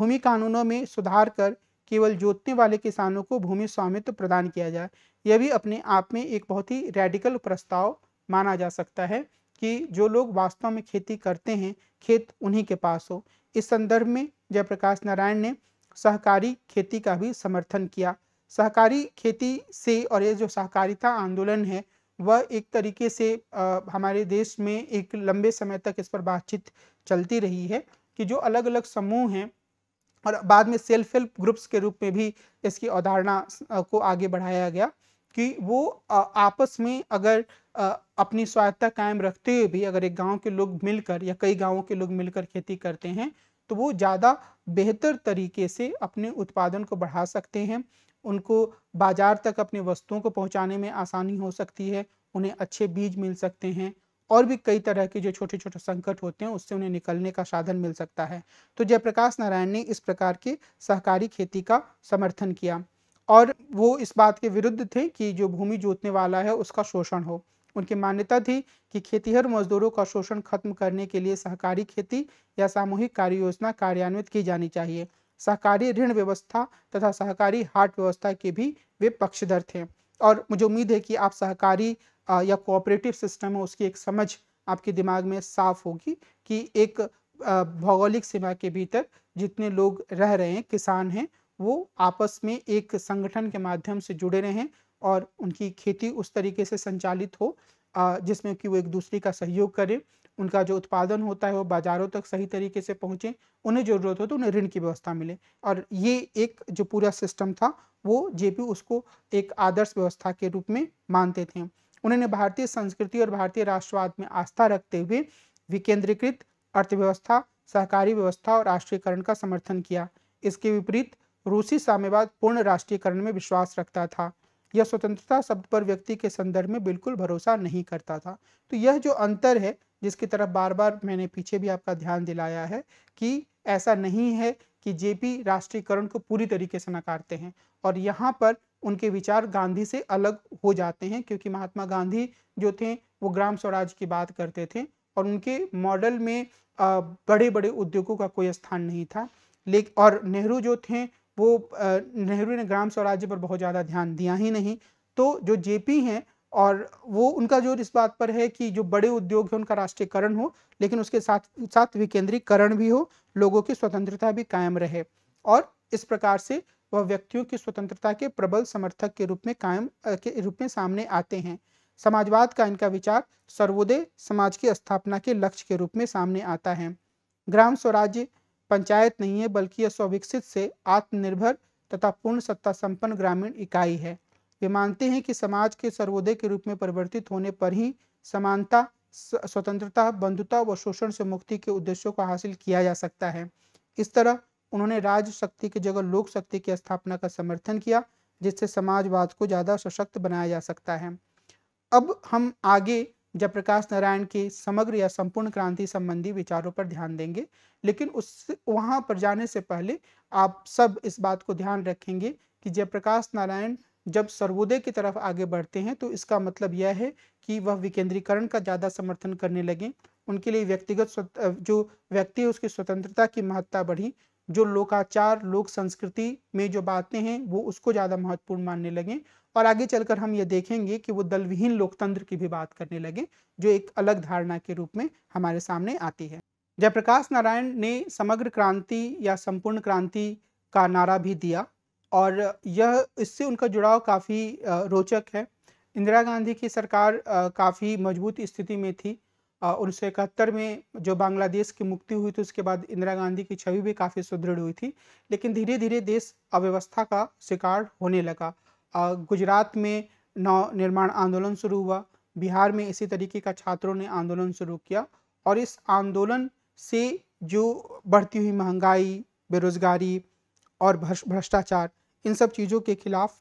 A: भूमि कानूनों में सुधार कर केवल जोतने वाले किसानों को भूमि स्वामित्व प्रदान किया जाए यह भी अपने आप में एक बहुत ही रेडिकल प्रस्ताव माना जा सकता है कि जो लोग वास्तव में खेती करते हैं खेत उन्हीं के पास हो इस संदर्भ में जयप्रकाश नारायण ने सहकारी खेती का भी समर्थन किया सहकारी खेती से और ये जो सहकारिता आंदोलन है वह एक तरीके से आ, हमारे देश में एक लंबे समय तक इस पर बातचीत चलती रही है कि जो अलग अलग समूह हैं और बाद में सेल्फ हेल्प ग्रुप्स के रूप में भी इसकी अवधारणा को आगे बढ़ाया गया कि वो आपस में अगर अपनी स्वायत्ता कायम रखते हुए भी अगर एक गांव के लोग मिलकर या कई गांवों के लोग मिलकर खेती करते हैं तो वो ज़्यादा बेहतर तरीके से अपने उत्पादन को बढ़ा सकते हैं उनको बाजार तक अपनी वस्तुओं को पहुंचाने में आसानी हो सकती है उन्हें अच्छे बीज मिल सकते हैं और भी कई तरह के जो छोटे छोटे संकट होते हैं उससे उन्हें निकलने का साधन मिल सकता है तो जयप्रकाश नारायण ने इस प्रकार की सहकारी खेती का समर्थन किया और वो इस बात के विरुद्ध थे कि जो भूमि जोतने वाला है उसका शोषण हो उनकी मान्यता थी कि खेतीहर मजदूरों का शोषण खत्म करने के लिए सहकारी खेती या सामूहिक कार्य योजना कार्यान्वित की जानी चाहिए सहकारी ऋण व्यवस्था तथा सहकारी हाट व्यवस्था के भी वे पक्षधर थे और मुझे उम्मीद है कि आप सहकारी या कोऑपरेटिव सिस्टम है उसकी एक समझ आपके दिमाग में साफ होगी कि एक भौगोलिक सीमा के भीतर जितने लोग रह रहे हैं किसान हैं वो आपस में एक संगठन के माध्यम से जुड़े रहें और उनकी खेती उस तरीके से संचालित हो जिसमें कि वो एक दूसरे का सहयोग करें उनका जो उत्पादन होता है वो बाजारों तक सही तरीके से पहुंचे उन्हें ज़रूरत हो तो उन्हें ऋण की व्यवस्था मिले और ये एक जो पूरा सिस्टम था वो जेपी उसको एक आदर्श व्यवस्था के रूप में मानते थे उन्होंने भारतीय संस्कृति और भारतीय राष्ट्रवाद में आस्था रखते हुए विकेंद्रीकृत अर्थव्यवस्था सहकारी व्यवस्था और राष्ट्रीयकरण का समर्थन किया इसके विपरीत रूसी साम्यवाद पूर्ण राष्ट्रीयकरण में विश्वास रखता था यह स्वतंत्रता शब्द पर व्यक्ति के संदर्भ में बिल्कुल भरोसा नहीं करता था तो यह जो अंतर है जिसकी तरफ बार बार मैंने पीछे भी आपका ध्यान दिलाया है कि ऐसा नहीं है कि जेपी राष्ट्रीयकरण को पूरी तरीके से नकारते हैं और यहाँ पर उनके विचार गांधी से अलग हो जाते हैं क्योंकि महात्मा गांधी जो थे वो ग्राम स्वराज की बात करते थे और उनके मॉडल में बड़े बड़े उद्योगों का कोई स्थान नहीं था लेकिन और नेहरू जो थे वो नेहरू ने ग्राम स्वराज्य पर बहुत ज़्यादा ध्यान दिया ही नहीं तो जो जेपी हैं और वो उनका जोर इस बात पर है कि जो बड़े उद्योग हैं उनका राष्ट्रीयकरण हो लेकिन उसके साथ साथ विकेंद्रीकरण भी हो लोगों की स्वतंत्रता भी कायम रहे और इस प्रकार से वह व्यक्तियों की स्वतंत्रता के प्रबल समर्थक के रूप में कायम के रूप में सामने आते हैं समाजवाद का इनका विचार सर्वोदय समाज की स्थापना के लक्ष्य के रूप में सामने आता है ग्राम स्वराज्य पंचायत नहीं है बल्कि यह स्विकसित से आत्मनिर्भर तथा पूर्ण सत्ता संपन्न ग्रामीण इकाई है वे मानते हैं कि समाज के सर्वोदय के रूप में परिवर्तित होने पर ही समानता स्वतंत्रता बंधुता व शोषण से मुक्ति के उद्देश्यों को हासिल किया जा सकता है इस तरह उन्होंने राज शक्ति की जगह लोक शक्ति की स्थापना का समर्थन किया जिससे समाजवाद को ज़्यादा सशक्त बनाया जा सकता है अब हम आगे जयप्रकाश नारायण के समग्र या संपूर्ण क्रांति संबंधी विचारों पर ध्यान देंगे लेकिन उस वहां पर जाने से पहले आप सब इस बात को ध्यान रखेंगे कि जयप्रकाश नारायण जब सर्वोदय की तरफ आगे बढ़ते हैं तो इसका मतलब यह है कि वह विकेंद्रीकरण का ज़्यादा समर्थन करने लगे उनके लिए व्यक्तिगत जो व्यक्ति है उसकी स्वतंत्रता की महत्ता बढ़ी जो लोकाचार लोक संस्कृति में जो बातें हैं वो उसको ज़्यादा महत्वपूर्ण मानने लगे और आगे चलकर हम ये देखेंगे कि वो दलविहीन लोकतंत्र की भी बात करने लगे जो एक अलग धारणा के रूप में हमारे सामने आती है जयप्रकाश नारायण ने समग्र क्रांति या संपूर्ण क्रांति का नारा भी दिया और यह इससे उनका जुड़ाव काफ़ी रोचक है इंदिरा गांधी की सरकार काफ़ी मजबूत स्थिति में थी उन्नीस सौ इकहत्तर में जो बांग्लादेश की मुक्ति हुई थी तो उसके बाद इंदिरा गांधी की छवि भी काफ़ी सुदृढ़ हुई थी लेकिन धीरे धीरे देश अव्यवस्था का शिकार होने लगा गुजरात में नव निर्माण आंदोलन शुरू हुआ बिहार में इसी तरीके का छात्रों ने आंदोलन शुरू किया और इस आंदोलन से जो बढ़ती हुई महंगाई बेरोजगारी और भ्रष्टाचार इन सब चीज़ों के खिलाफ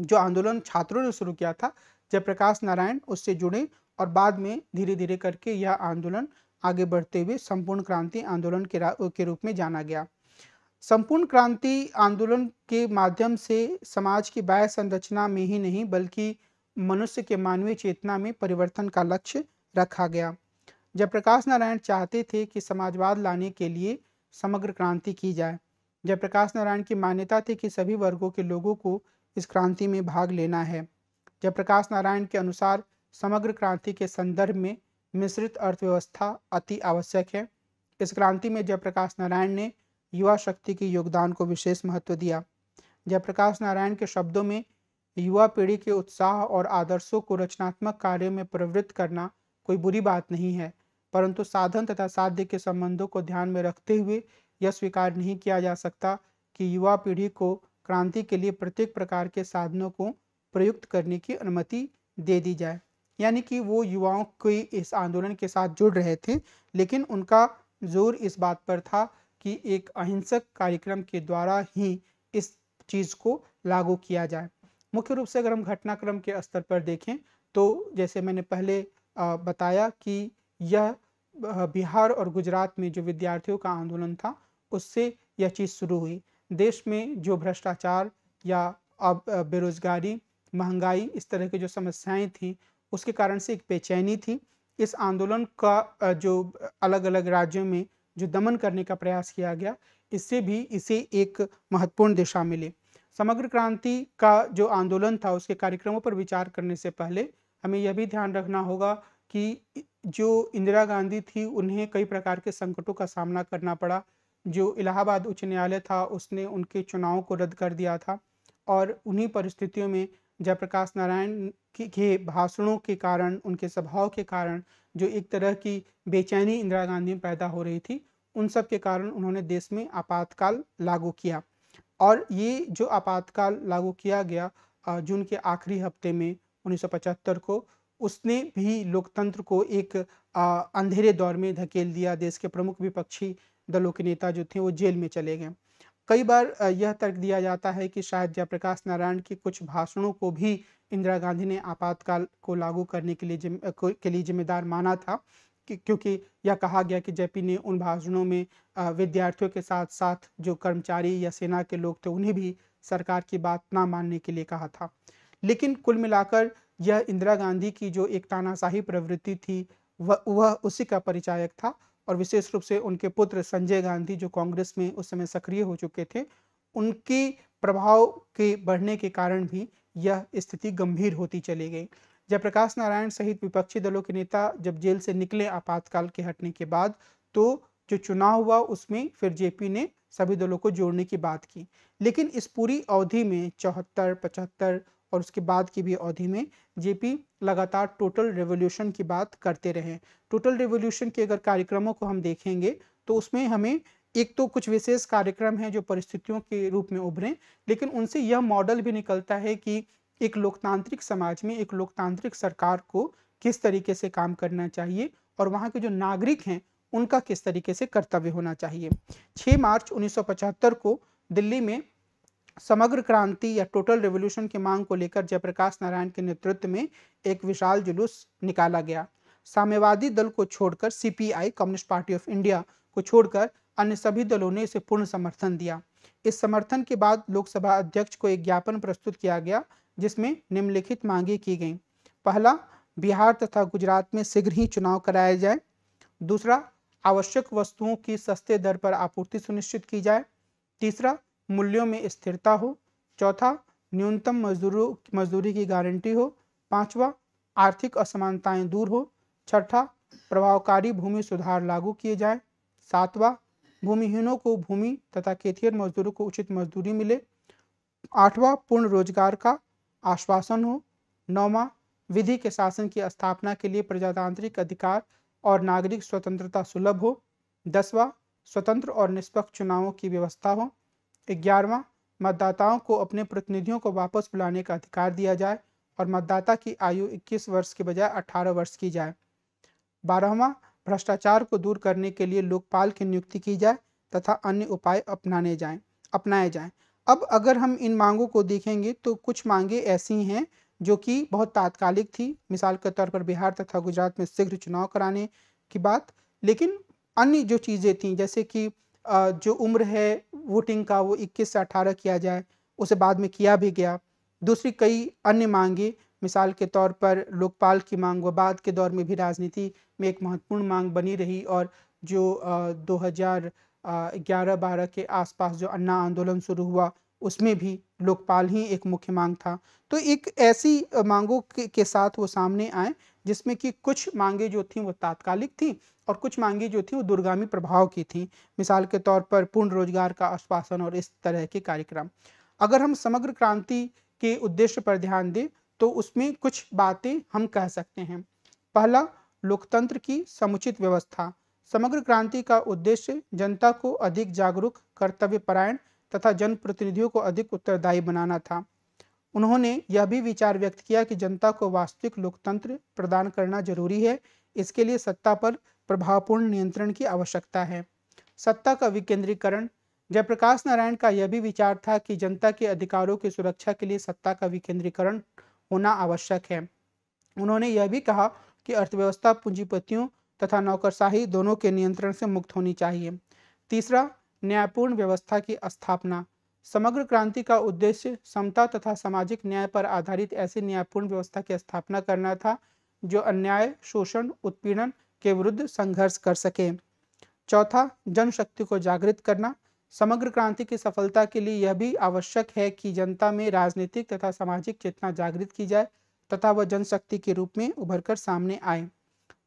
A: जो आंदोलन छात्रों ने शुरू किया था जयप्रकाश नारायण उससे जुड़े और बाद में धीरे धीरे करके यह आंदोलन आगे बढ़ते हुए संपूर्ण क्रांति आंदोलन के, के रूप में जाना गया संपूर्ण क्रांति आंदोलन के माध्यम से समाज की बाह्य संरचना में ही नहीं बल्कि मनुष्य के मानवीय चेतना में परिवर्तन का लक्ष्य रखा गया जब प्रकाश नारायण चाहते थे कि समाजवाद लाने के लिए समग्र क्रांति की जाए जयप्रकाश नारायण की मान्यता थी कि सभी वर्गों के लोगों को इस क्रांति में भाग लेना है जयप्रकाश नारायण के अनुसार समग्र क्रांति के संदर्भ में मिश्रित अर्थव्यवस्था अति आवश्यक है इस क्रांति में जयप्रकाश नारायण ने युवा शक्ति के योगदान को विशेष महत्व दिया जयप्रकाश नारायण के शब्दों में युवा पीढ़ी के उत्साह और आदर्शों को रचनात्मक कार्यों में प्रवृत्त करना कोई बुरी बात नहीं है परंतु साधन तथा साध्य के संबंधों को ध्यान में रखते हुए यह स्वीकार नहीं किया जा सकता कि युवा पीढ़ी को क्रांति के लिए प्रत्येक प्रकार के साधनों को प्रयुक्त करने की अनुमति दे दी जाए यानी कि वो युवाओं के इस आंदोलन के साथ जुड़ रहे थे लेकिन उनका जोर इस बात पर था कि एक अहिंसक कार्यक्रम के द्वारा ही इस चीज़ को लागू किया जाए मुख्य रूप से अगर हम घटनाक्रम के स्तर पर देखें तो जैसे मैंने पहले बताया कि यह बिहार और गुजरात में जो विद्यार्थियों का आंदोलन था उससे यह चीज़ शुरू हुई देश में जो भ्रष्टाचार या अब बेरोज़गारी महंगाई इस तरह की जो समस्याएं थीं उसके कारण से एक बेचैनी थी इस आंदोलन का जो अलग अलग राज्यों में जो दमन करने का प्रयास किया गया इससे भी इसे एक महत्वपूर्ण दिशा मिली समग्र क्रांति का जो आंदोलन था उसके कार्यक्रमों पर विचार करने से पहले हमें यह भी ध्यान रखना होगा कि जो इंदिरा गांधी थी उन्हें कई प्रकार के संकटों का सामना करना पड़ा जो इलाहाबाद उच्च न्यायालय था उसने उनके चुनाव को रद्द कर दिया था और उन्हीं परिस्थितियों में जयप्रकाश नारायण के भाषणों के कारण उनके स्वभाव के कारण जो एक तरह की बेचैनी इंदिरा गांधी में पैदा हो रही थी उन सब के कारण उन्होंने देश में आपातकाल लागू किया और ये जो आपातकाल लागू किया गया जून के आखिरी हफ्ते में 1975 को उसने भी लोकतंत्र को एक अंधेरे दौर में धकेल दिया देश के प्रमुख विपक्षी दलों के नेता जो थे वो जेल में चले गए कई बार यह तर्क दिया जाता है कि शायद जयप्रकाश नारायण के कुछ भाषणों को भी इंदिरा गांधी ने आपातकाल को लागू करने के लिए के लिए जिम्मेदार माना था क्योंकि यह कहा गया कि जेपी ने उन भाषणों में विद्यार्थियों के साथ साथ जो कर्मचारी या सेना के लोग थे उन्हें भी सरकार की बात ना मानने के लिए कहा था लेकिन कुल मिलाकर यह इंदिरा गांधी की जो एक तानाशाही प्रवृत्ति थी वह उसी का परिचायक था और विशेष रूप से उनके पुत्र संजय गांधी जो कांग्रेस में उस समय सक्रिय हो चुके थे उनके प्रभाव के बढ़ने के कारण भी यह स्थिति गंभीर होती चली गई जयप्रकाश नारायण सहित विपक्षी दलों के नेता जब जेल से निकले आपातकाल के हटने के बाद तो जो चुनाव हुआ उसमें फिर जेपी ने सभी दलों को जोड़ने की बात की लेकिन इस पूरी अवधि में चौहत्तर पचहत्तर और उसके बाद की भी अवधि में जेपी लगातार टोटल रेवोल्यूशन की बात करते रहे टोटल रेवोल्यूशन के अगर कार्यक्रमों को हम देखेंगे तो उसमें हमें एक तो कुछ विशेष कार्यक्रम हैं जो परिस्थितियों के रूप में उभरे लेकिन उनसे यह मॉडल भी निकलता है कि एक लोकतांत्रिक समाज में एक लोकतांत्रिक सरकार को किस तरीके से काम करना चाहिए और वहाँ के जो नागरिक हैं उनका किस तरीके से कर्तव्य होना चाहिए 6 मार्च 1975 को दिल्ली में समग्र क्रांति या टोटल रेवोल्यूशन की मांग को लेकर जयप्रकाश नारायण के नेतृत्व में एक विशाल जुलूस निकाला गया साम्यवादी दल को छोड़कर CPI communist party of India को छोड़कर अन्य सभी दलों ने इसे पूर्ण समर्थन दिया इस समर्थन के बाद लोकसभा अध्यक्ष को एक ज्ञापन प्रस्तुत किया गया जिसमें निम्नलिखित मांगे की गई पहला बिहार तथा गुजरात में शीघ्र ही चुनाव कराया जाए दूसरा आवश्यक वस्तुओं की सस्ते दर पर आपूर्ति सुनिश्चित की जाए तीसरा मूल्यों में स्थिरता हो चौथा न्यूनतम मजदूरों मजदूरी की गारंटी हो पांचवा आर्थिक असमानताएं दूर हो छठा प्रभावकारी भूमि सुधार लागू किए जाए सातवा भूमिहीनों को भूमि तथा खेतीय मजदूरों को उचित मजदूरी मिले आठवां पूर्ण रोजगार का आश्वासन हो नौवा विधि के शासन की स्थापना के लिए प्रजातांत्रिक अधिकार और नागरिक स्वतंत्रता सुलभ हो दसवां स्वतंत्र और निष्पक्ष चुनावों की व्यवस्था हो ग्यारहवा मतदाताओं को अपने प्रतिनिधियों को वापस बुलाने का अधिकार दिया जाए और मतदाता की आयु 21 वर्ष के बजाय 18 वर्ष की जाए बारहवा भ्रष्टाचार को दूर करने के लिए लोकपाल की नियुक्ति की जाए तथा अन्य उपाय अपनाने जाएं अपनाए जाएं अब अगर हम इन मांगों को देखेंगे तो कुछ मांगे ऐसी हैं जो कि बहुत तात्कालिक थी मिसाल के तौर पर बिहार तथा गुजरात में शीघ्र चुनाव कराने की बात लेकिन अन्य जो चीज़ें थीं जैसे कि जो उम्र है वोटिंग का वो 21 से 18 किया जाए उसे बाद में किया भी गया दूसरी कई अन्य मांगे मिसाल के तौर पर लोकपाल की मांग व बाद के दौर में भी राजनीति में एक महत्वपूर्ण मांग बनी रही और जो दो हज़ार ग्यारह बारह के आसपास जो अन्ना आंदोलन शुरू हुआ उसमें भी लोकपाल ही एक मुख्य मांग था तो एक ऐसी मांगों के साथ वो सामने आए जिसमें कि कुछ मांगे जो थी वो तात्कालिक थी और कुछ मांगे जो थी वो दुर्गामी प्रभाव की थी मिसाल के तौर पर पूर्ण रोजगार का आश्वासन और इस तरह के कार्यक्रम अगर हम समग्र क्रांति के उद्देश्य पर ध्यान दें तो उसमें कुछ बातें हम कह सकते हैं पहला लोकतंत्र की समुचित व्यवस्था समग्र क्रांति का उद्देश्य जनता को अधिक जागरूक कर्तव्यपरायण तथा जनप्रतिनिधियों को अधिक उत्तरदायी बनाना था उन्होंने यह भी विचार व्यक्त किया कि जनता को वास्तविक लोकतंत्र प्रदान करना जरूरी है इसके लिए सत्ता पर प्रभावपूर्ण नियंत्रण की आवश्यकता है सत्ता का विकेंद्रीकरण जयप्रकाश नारायण का यह भी विचार था कि जनता के अधिकारों की सुरक्षा के लिए सत्ता का विकेंद्रीकरण होना आवश्यक है उन्होंने यह भी कहा कि अर्थव्यवस्था पूंजीपतियों तथा नौकरशाही दोनों के नियंत्रण से मुक्त होनी चाहिए तीसरा न्यायपूर्ण व्यवस्था की स्थापना समग्र क्रांति का उद्देश्य समता तथा सामाजिक न्याय पर आधारित ऐसी न्यायपूर्ण व्यवस्था की स्थापना करना था जो अन्याय शोषण उत्पीड़न के विरुद्ध संघर्ष कर सके चौथा जनशक्ति को जागृत करना समग्र क्रांति की सफलता के लिए यह भी आवश्यक है कि जनता में राजनीतिक तथा सामाजिक चेतना जागृत की जाए तथा वह जनशक्ति के रूप में उभर कर सामने आए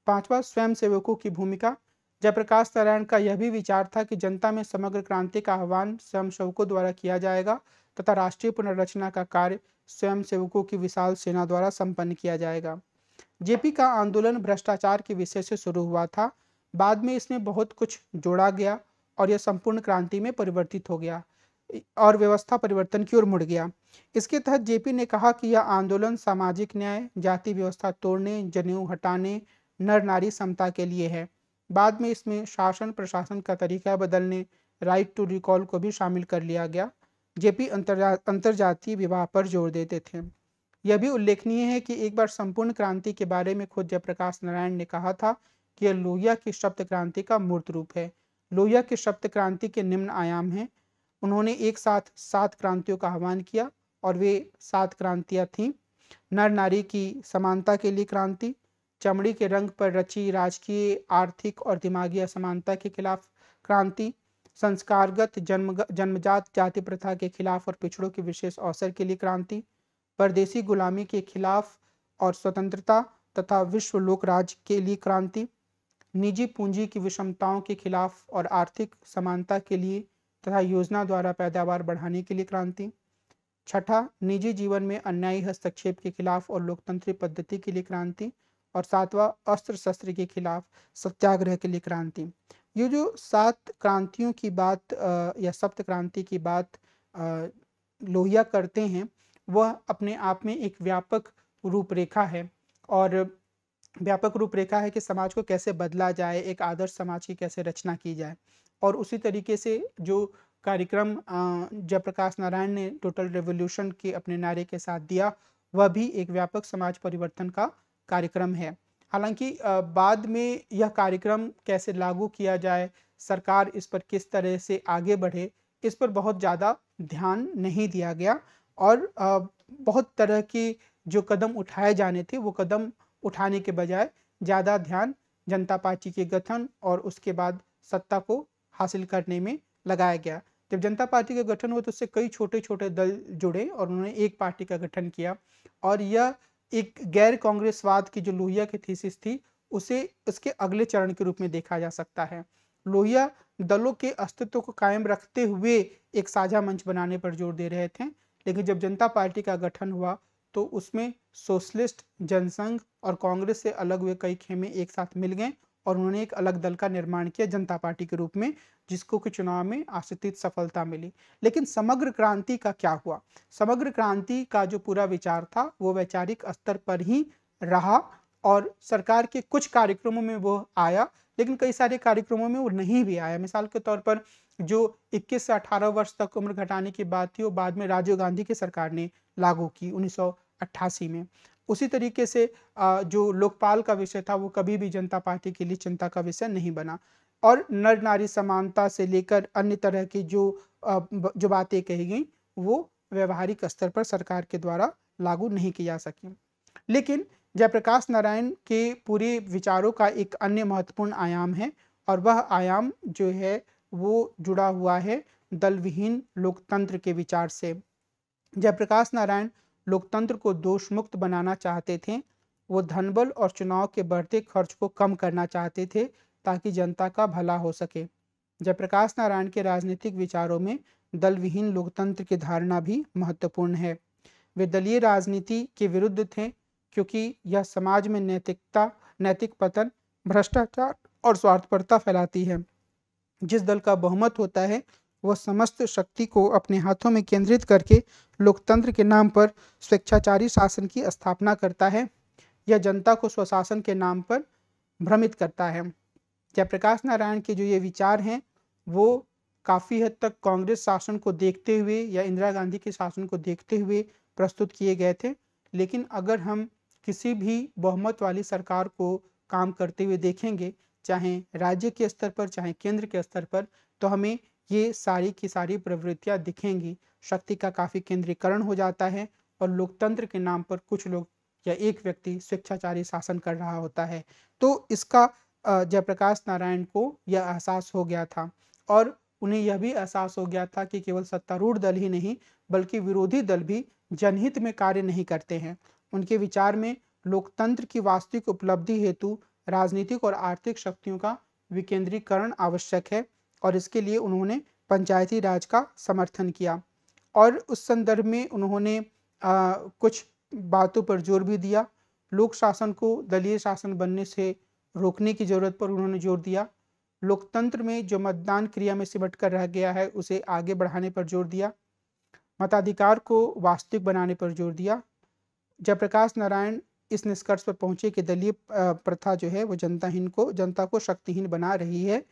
A: पांचवा स्वयं सेवकों की भूमिका जयप्रकाश नारायण का यह भी विचार था कि जनता में समग्र क्रांति का आह्वान स्वयं सेवकों द्वारा किया जाएगा तथा राष्ट्रीय पुनर्रचना का कार्य स्वयं सेवकों की विशाल सेना द्वारा संपन्न किया जाएगा जेपी का आंदोलन भ्रष्टाचार के विषय से शुरू हुआ था बाद में इसमें बहुत कुछ जोड़ा गया और यह संपूर्ण क्रांति में परिवर्तित हो गया और व्यवस्था परिवर्तन की ओर मुड़ गया इसके तहत जेपी ने कहा कि यह आंदोलन सामाजिक न्याय जाति व्यवस्था तोड़ने जनेऊ हटाने नर नारी समता के लिए है बाद में इसमें शासन प्रशासन का तरीका बदलने राइट टू रिकॉल को भी शामिल कर लिया गया जेपी अंतरजातीय विवाह पर जोर देते थे यह भी उल्लेखनीय है कि एक बार संपूर्ण क्रांति के बारे में खुद जयप्रकाश नारायण ने कहा था कि यह लोहिया की शब्द क्रांति का मूर्त रूप है लोहिया की शब्द क्रांति के निम्न आयाम हैं उन्होंने एक साथ सात क्रांतियों का आह्वान किया और वे सात क्रांतियाँ थीं नर नारी की समानता के लिए क्रांति चमड़ी के रंग पर रची राजकीय आर्थिक और दिमागी असमानता के खिलाफ क्रांति संस्कारगत जन्म जन्मजात जाति प्रथा के खिलाफ और पिछड़ों के विशेष अवसर के लिए क्रांति परदेशी गुलामी के खिलाफ और स्वतंत्रता तथा विश्व लोक राज के लिए क्रांति निजी पूंजी की विषमताओं के खिलाफ और आर्थिक समानता के लिए तथा योजना द्वारा पैदावार बढ़ाने के लिए क्रांति छठा निजी जीवन में अन्यायी हस्तक्षेप के खिलाफ और लोकतंत्री पद्धति के लिए क्रांति और सातवां अस्त्र शस्त्र के खिलाफ सत्याग्रह के लिए क्रांति ये जो सात क्रांतियों की बात या सप्त क्रांति की बात लोहिया करते हैं वह अपने आप में एक व्यापक रूपरेखा है और व्यापक रूपरेखा है कि समाज को कैसे बदला जाए एक आदर्श समाज की कैसे रचना की जाए और उसी तरीके से जो कार्यक्रम जयप्रकाश नारायण ने टोटल रेवोल्यूशन के अपने नारे के साथ दिया वह भी एक व्यापक समाज परिवर्तन का कार्यक्रम है हालांकि बाद में यह कार्यक्रम कैसे लागू किया जाए सरकार इस पर किस तरह से आगे बढ़े इस पर बहुत ज़्यादा ध्यान नहीं दिया गया और बहुत तरह की जो कदम उठाए जाने थे वो कदम उठाने के बजाय ज़्यादा ध्यान जनता पार्टी के गठन और उसके बाद सत्ता को हासिल करने में लगाया गया जब जनता पार्टी का गठन हुआ तो उससे कई छोटे छोटे दल जुड़े और उन्होंने एक पार्टी का गठन किया और यह एक गैर कांग्रेसवाद की जो लोहिया की थीसिस थी उसे उसके अगले चरण के रूप में देखा जा सकता है लोहिया दलों के अस्तित्व को कायम रखते हुए एक साझा मंच बनाने पर जोर दे रहे थे लेकिन जब जनता पार्टी का गठन हुआ तो उसमें सोशलिस्ट जनसंघ और कांग्रेस से अलग हुए कई खेमे एक साथ मिल गए और उन्होंने एक अलग दल का निर्माण किया जनता पार्टी के रूप में जिसको कि चुनाव में आश्रित सफलता मिली लेकिन समग्र क्रांति का क्या हुआ समग्र क्रांति का जो पूरा विचार था वो वैचारिक स्तर पर ही रहा और सरकार के कुछ कार्यक्रमों में वो आया लेकिन कई सारे कार्यक्रमों में वो नहीं भी आया मिसाल के तौर पर जो 21 से 18 वर्ष तक उम्र घटाने की बात थी वो बाद में राजीव गांधी की सरकार ने लागू की 1988 में उसी तरीके से जो लोकपाल का विषय था वो कभी भी जनता पार्टी के लिए चिंता का विषय नहीं बना और नर नारी समानता से लेकर अन्य तरह की जो जो बातें कही गई वो व्यवहारिक स्तर पर सरकार के द्वारा लागू नहीं की जा सकी लेकिन जयप्रकाश नारायण के पूरे विचारों का एक अन्य महत्वपूर्ण आयाम है और वह आयाम जो है वो जुड़ा हुआ है दलविहीन लोकतंत्र के विचार से जयप्रकाश नारायण लोकतंत्र को दोष मुक्त बनाना चाहते थे वो धनबल और चुनाव के बढ़ते खर्च को कम करना चाहते थे ताकि जनता का भला हो सके जयप्रकाश नारायण के राजनीतिक विचारों में दलविहीन लोकतंत्र की धारणा भी महत्वपूर्ण है वे दलीय राजनीति के विरुद्ध थे क्योंकि यह समाज में नैतिकता नैतिक पतन भ्रष्टाचार और स्वार्थपरता फैलाती है जिस दल का बहुमत होता है वह समस्त शक्ति को अपने हाथों में केंद्रित करके लोकतंत्र के नाम पर स्वेच्छाचारी शासन की स्थापना करता है या जनता को स्वशासन के नाम पर भ्रमित करता है जयप्रकाश नारायण के जो ये विचार हैं वो काफ़ी हद तक कांग्रेस शासन को देखते हुए या इंदिरा गांधी के शासन को देखते हुए प्रस्तुत किए गए थे लेकिन अगर हम किसी भी बहुमत वाली सरकार को काम करते हुए देखेंगे चाहे राज्य के स्तर पर चाहे केंद्र के स्तर पर तो हमें ये सारी की सारी प्रवृत्तियाँ दिखेंगी शक्ति का काफ़ी केंद्रीकरण हो जाता है और लोकतंत्र के नाम पर कुछ लोग या एक व्यक्ति स्वेच्छाचारी शासन कर रहा होता है तो इसका जयप्रकाश नारायण को यह एहसास हो गया था और उन्हें यह भी एहसास हो गया था कि केवल सत्तारूढ़ दल ही नहीं बल्कि विरोधी दल भी जनहित में कार्य नहीं करते हैं उनके विचार में लोकतंत्र की वास्तविक उपलब्धि हेतु राजनीतिक और आर्थिक शक्तियों का विकेंद्रीकरण आवश्यक है और इसके लिए उन्होंने पंचायती राज का समर्थन किया और उस संदर्भ में उन्होंने आ, कुछ बातों पर जोर भी दिया लोक शासन को दलीय शासन बनने से रोकने की ज़रूरत पर उन्होंने जोर दिया लोकतंत्र में जो मतदान क्रिया में सिमट कर रह गया है उसे आगे बढ़ाने पर जोर दिया मताधिकार को वास्तविक बनाने पर जोर दिया जयप्रकाश नारायण इस निष्कर्ष पर पहुंचे कि दलीय प्रथा जो है वो जनताहीन को जनता को शक्तिहीन बना रही है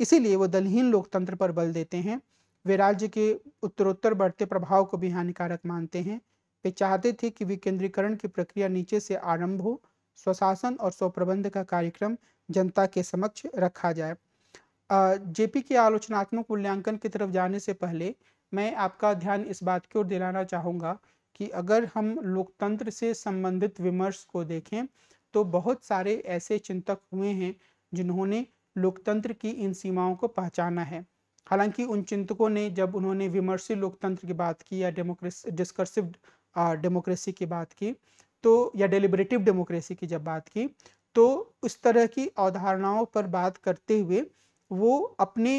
A: इसीलिए वो दलहीन लोकतंत्र पर बल देते हैं वे राज्य के उत्तरोत्तर बढ़ते प्रभाव को भी हानिकारक मानते हैं वे चाहते थे कि विकेंद्रीकरण की प्रक्रिया नीचे से आरंभ हो स्वशासन और स्वप्रबंध का कार्यक्रम जनता के समक्ष रखा जाए जेपी के आलोचनात्मक मूल्यांकन की तरफ जाने से पहले मैं आपका ध्यान इस बात की ओर दिलाना चाहूँगा कि अगर हम लोकतंत्र से संबंधित विमर्श को देखें तो बहुत सारे ऐसे चिंतक हुए हैं जिन्होंने लोकतंत्र की इन सीमाओं को पहचाना है हालांकि उन चिंतकों ने जब उन्होंने विमर्शी लोकतंत्र की बात की या डेमोक्रेसी डिस्कर्सिव डेमोक्रेसी की बात की तो या डेलिबरेटिव डेमोक्रेसी की जब बात की तो उस तरह की अवधारणाओं पर बात करते हुए वो अपने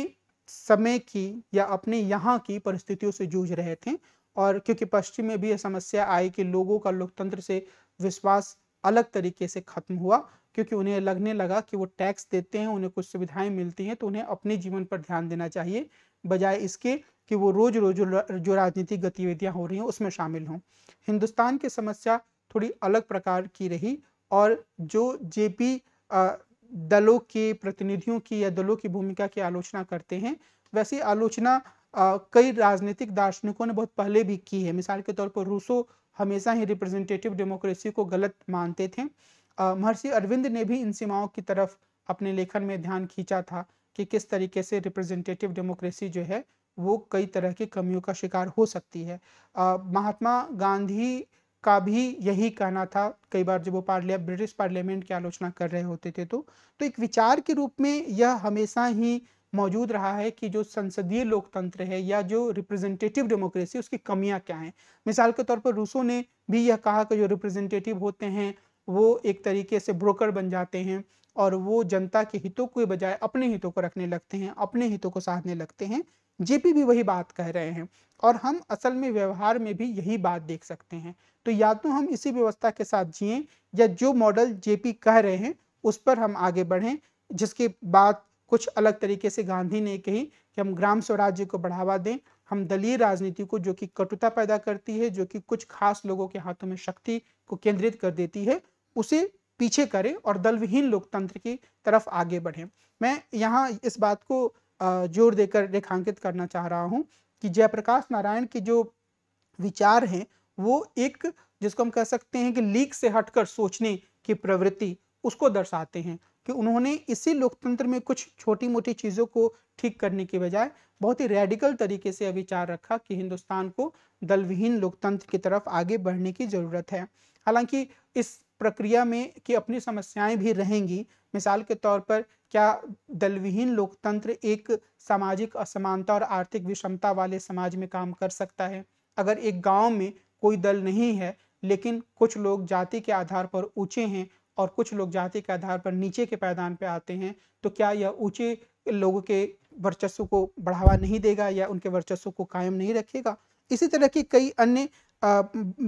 A: समय की या अपने यहाँ की परिस्थितियों से जूझ रहे थे और क्योंकि पश्चिम में भी यह समस्या आई कि लोगों का लोकतंत्र से विश्वास अलग तरीके से खत्म हुआ क्योंकि उन्हें लगने लगा कि वो टैक्स देते हैं उन्हें कुछ सुविधाएं मिलती हैं तो उन्हें अपने जीवन पर ध्यान देना चाहिए बजाय इसके कि वो रोज रोज जो राजनीतिक गतिविधियां हो रही हैं उसमें शामिल हों हिंदुस्तान की समस्या थोड़ी अलग प्रकार की रही और जो जेपी दलों के प्रतिनिधियों की या दलों की भूमिका की आलोचना करते हैं वैसी आलोचना कई राजनीतिक दार्शनिकों ने बहुत पहले भी की है मिसाल के तौर पर रूसो हमेशा ही रिप्रेजेंटेटिव डेमोक्रेसी को गलत मानते थे महर्षि अरविंद ने भी इन सीमाओं की तरफ अपने लेखन में ध्यान खींचा था कि किस तरीके से रिप्रेजेंटेटिव डेमोक्रेसी जो है वो कई तरह की कमियों का शिकार हो सकती है महात्मा गांधी का भी यही कहना था कई बार जब वो पार्लिया ब्रिटिश पार्लियामेंट की आलोचना कर रहे होते थे तो तो एक विचार के रूप में यह हमेशा ही मौजूद रहा है कि जो संसदीय लोकतंत्र है या जो रिप्रेजेंटेटिव डेमोक्रेसी उसकी कमियां क्या हैं मिसाल के तौर पर रूसों ने भी यह कहा कि जो रिप्रेजेंटेटिव होते हैं वो एक तरीके से ब्रोकर बन जाते हैं और वो जनता के हितों के बजाय अपने हितों को रखने लगते हैं अपने हितों को साधने लगते हैं जेपी भी वही बात कह रहे हैं और हम असल में व्यवहार में भी यही बात देख सकते हैं तो या तो हम इसी व्यवस्था के साथ जिए या जो मॉडल जेपी कह रहे हैं उस पर हम आगे बढ़ें जिसके बाद कुछ अलग तरीके से गांधी ने कही कि हम ग्राम स्वराज्य को बढ़ावा दें हम दलीय राजनीति को जो कि कटुता पैदा करती है जो कि कुछ खास लोगों के हाथों में शक्ति को केंद्रित कर देती है उसे पीछे करें और दलविहीन लोकतंत्र की तरफ आगे बढ़ें मैं यहाँ इस बात को जोर देकर रेखांकित करना चाह रहा हूँ कि जयप्रकाश नारायण के जो विचार हैं वो एक जिसको हम कह सकते हैं कि लीक से हटकर सोचने की प्रवृत्ति उसको दर्शाते हैं कि उन्होंने इसी लोकतंत्र में कुछ छोटी मोटी चीज़ों को ठीक करने के बजाय बहुत ही रेडिकल तरीके से विचार रखा कि हिंदुस्तान को दलविहीन लोकतंत्र की तरफ आगे बढ़ने की ज़रूरत है हालांकि इस प्रक्रिया में कि अपनी समस्याएं भी रहेंगी मिसाल के तौर पर क्या दलविहीन लोकतंत्र एक सामाजिक असमानता और आर्थिक विषमता वाले समाज में काम कर सकता है अगर एक गांव में कोई दल नहीं है लेकिन कुछ लोग जाति के आधार पर ऊंचे हैं और कुछ लोग जाति के आधार पर नीचे के पैदान पे आते हैं तो क्या यह ऊंचे लोगों के वर्चस्व को बढ़ावा नहीं देगा या उनके वर्चस्व को कायम नहीं रखेगा इसी तरह की कई अन्य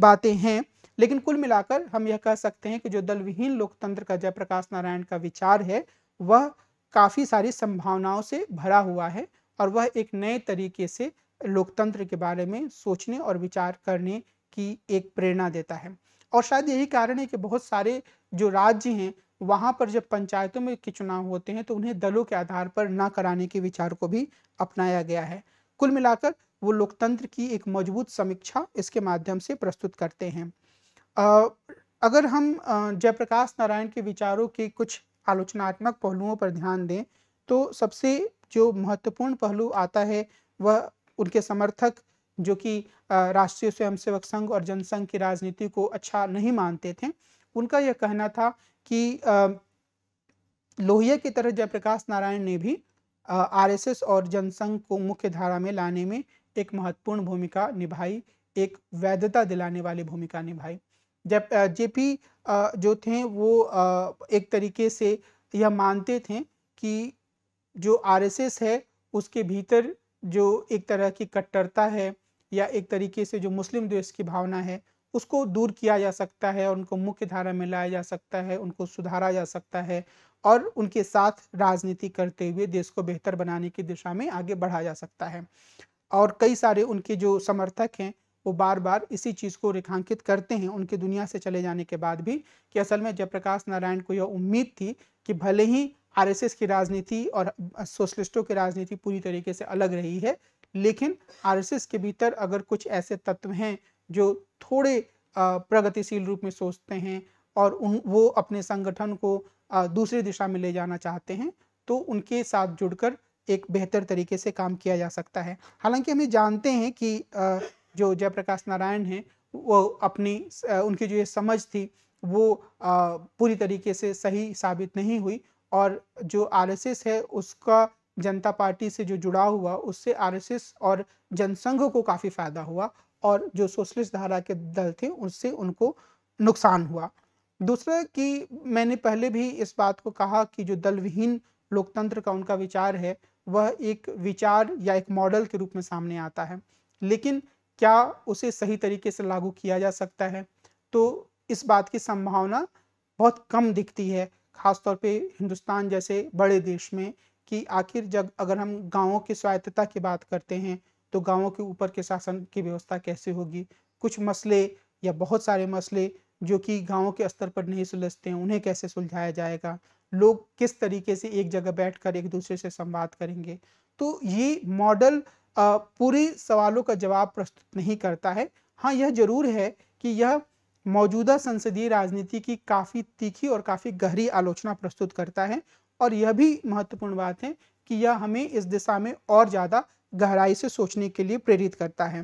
A: बातें हैं लेकिन कुल मिलाकर हम यह कह सकते हैं कि जो दलविहीन लोकतंत्र का जयप्रकाश नारायण का विचार है वह काफ़ी सारी संभावनाओं से भरा हुआ है और वह एक नए तरीके से लोकतंत्र के बारे में सोचने और विचार करने की एक प्रेरणा देता है और शायद यही कारण है कि बहुत सारे जो राज्य हैं वहाँ पर जब पंचायतों में के चुनाव होते हैं तो उन्हें दलों के आधार पर ना कराने के विचार को भी अपनाया गया है कुल मिलाकर वो लोकतंत्र की एक मजबूत समीक्षा इसके माध्यम से प्रस्तुत करते हैं अगर हम जयप्रकाश नारायण के विचारों के कुछ आलोचनात्मक पहलुओं पर ध्यान दें तो सबसे जो महत्वपूर्ण पहलू आता है वह उनके समर्थक जो कि राष्ट्रीय स्वयंसेवक संघ और जनसंघ की राजनीति को अच्छा नहीं मानते थे उनका यह कहना था कि लोहिया की तरह जयप्रकाश नारायण ने भी आरएसएस और जनसंघ को मुख्य धारा में लाने में एक महत्वपूर्ण भूमिका निभाई एक वैधता दिलाने वाली भूमिका निभाई जब जेपी जो थे वो एक तरीके से यह मानते थे कि जो आरएसएस है उसके भीतर जो एक तरह की कट्टरता है या एक तरीके से जो मुस्लिम द्वेष की भावना है उसको दूर किया जा सकता है और उनको मुख्य धारा में लाया जा सकता है उनको सुधारा जा सकता है और उनके साथ राजनीति करते हुए देश को बेहतर बनाने की दिशा में आगे बढ़ा जा सकता है और कई सारे उनके जो समर्थक हैं वो बार बार इसी चीज़ को रेखांकित करते हैं उनके दुनिया से चले जाने के बाद भी कि असल में जयप्रकाश नारायण को यह उम्मीद थी कि भले ही आरएसएस की राजनीति और सोशलिस्टों की राजनीति पूरी तरीके से अलग रही है लेकिन आरएसएस के भीतर अगर कुछ ऐसे तत्व हैं जो थोड़े प्रगतिशील रूप में सोचते हैं और उन वो अपने संगठन को दूसरी दिशा में ले जाना चाहते हैं तो उनके साथ जुड़कर एक बेहतर तरीके से काम किया जा सकता है हालांकि हमें जानते हैं कि जो जयप्रकाश नारायण हैं वो अपनी उनकी जो ये समझ थी वो पूरी तरीके से सही साबित नहीं हुई और जो आरएसएस है उसका जनता पार्टी से जो जुड़ा हुआ उससे आरएसएस और जनसंघ को काफ़ी फायदा हुआ और जो सोशलिस्ट धारा के दल थे उससे उनको नुकसान हुआ दूसरा कि मैंने पहले भी इस बात को कहा कि जो दल विहीन लोकतंत्र का उनका विचार है वह एक विचार या एक मॉडल के रूप में सामने आता है लेकिन क्या उसे सही तरीके से लागू किया जा सकता है तो इस बात की संभावना बहुत कम दिखती है खासतौर पे हिंदुस्तान जैसे बड़े देश में कि आखिर जब अगर हम गांवों की स्वायत्तता की बात करते हैं तो गांवों के ऊपर के शासन की व्यवस्था कैसे होगी कुछ मसले या बहुत सारे मसले जो कि गांवों के स्तर पर नहीं सुलझते हैं उन्हें कैसे सुलझाया जाएगा लोग किस तरीके से एक जगह बैठकर एक दूसरे से संवाद करेंगे तो ये मॉडल पूरी सवालों का जवाब प्रस्तुत नहीं करता है हाँ यह जरूर है कि यह मौजूदा संसदीय राजनीति की काफ़ी तीखी और काफ़ी गहरी आलोचना प्रस्तुत करता है और यह भी महत्वपूर्ण बात है कि यह हमें इस दिशा में और ज़्यादा गहराई से सोचने के लिए प्रेरित करता है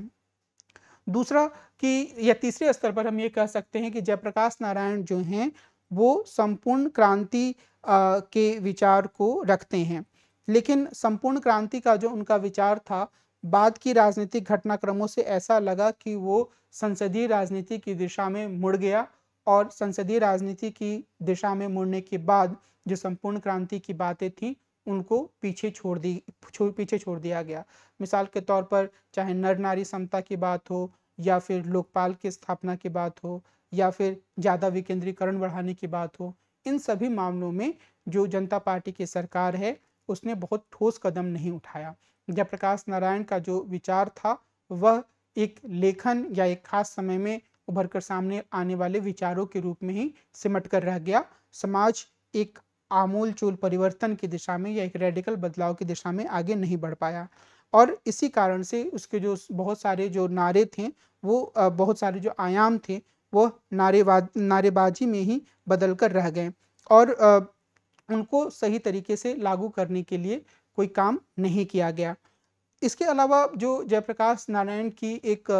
A: दूसरा कि या तीसरे स्तर पर हम ये कह सकते हैं कि जयप्रकाश नारायण जो हैं वो संपूर्ण क्रांति के विचार को रखते हैं लेकिन संपूर्ण क्रांति का जो उनका विचार था बाद की राजनीतिक घटनाक्रमों से ऐसा लगा कि वो संसदीय राजनीति की दिशा में मुड़ गया और संसदीय राजनीति की दिशा में मुड़ने के बाद जो संपूर्ण क्रांति की बातें थी उनको पीछे छोड़ दी छो, पीछे छोड़ दिया गया मिसाल के तौर पर चाहे नर नारी समता की बात हो या फिर लोकपाल की स्थापना की बात हो या फिर ज़्यादा विकेंद्रीकरण बढ़ाने की बात हो इन सभी मामलों में जो जनता पार्टी की सरकार है उसने बहुत ठोस कदम नहीं उठाया जयप्रकाश नारायण का जो विचार था वह एक लेखन या एक खास समय में उभर कर सामने आने वाले विचारों के रूप में ही सिमट कर रह गया समाज एक आमूल चूल परिवर्तन की दिशा में या एक रेडिकल बदलाव की दिशा में आगे नहीं बढ़ पाया और इसी कारण से उसके जो बहुत सारे जो नारे थे वो बहुत सारे जो आयाम थे वो नारेबाज नारेबाजी में ही बदल कर रह गए और उनको सही तरीके से लागू करने के लिए कोई काम नहीं किया गया इसके अलावा जो जयप्रकाश नारायण की एक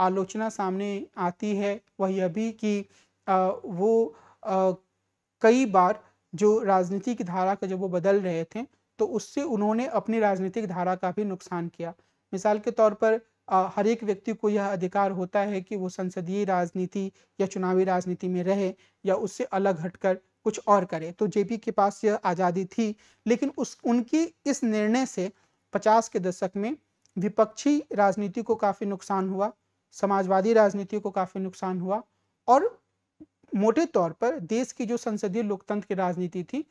A: आलोचना सामने आती है वह यह भी कि वो कई बार जो राजनीतिक धारा का जब वो बदल रहे थे तो उससे उन्होंने अपनी राजनीतिक धारा का भी नुकसान किया मिसाल के तौर पर हर एक व्यक्ति को यह अधिकार होता है कि वो संसदीय राजनीति या चुनावी राजनीति में रहे या उससे अलग हटकर कुछ और करे तो जेपी के पास यह आज़ादी थी लेकिन उस उनकी इस निर्णय से 50 के दशक में विपक्षी राजनीति को काफ़ी नुकसान हुआ समाजवादी राजनीति को काफ़ी नुकसान हुआ और मोटे तौर पर देश की जो संसदीय लोकतंत्र की राजनीति थी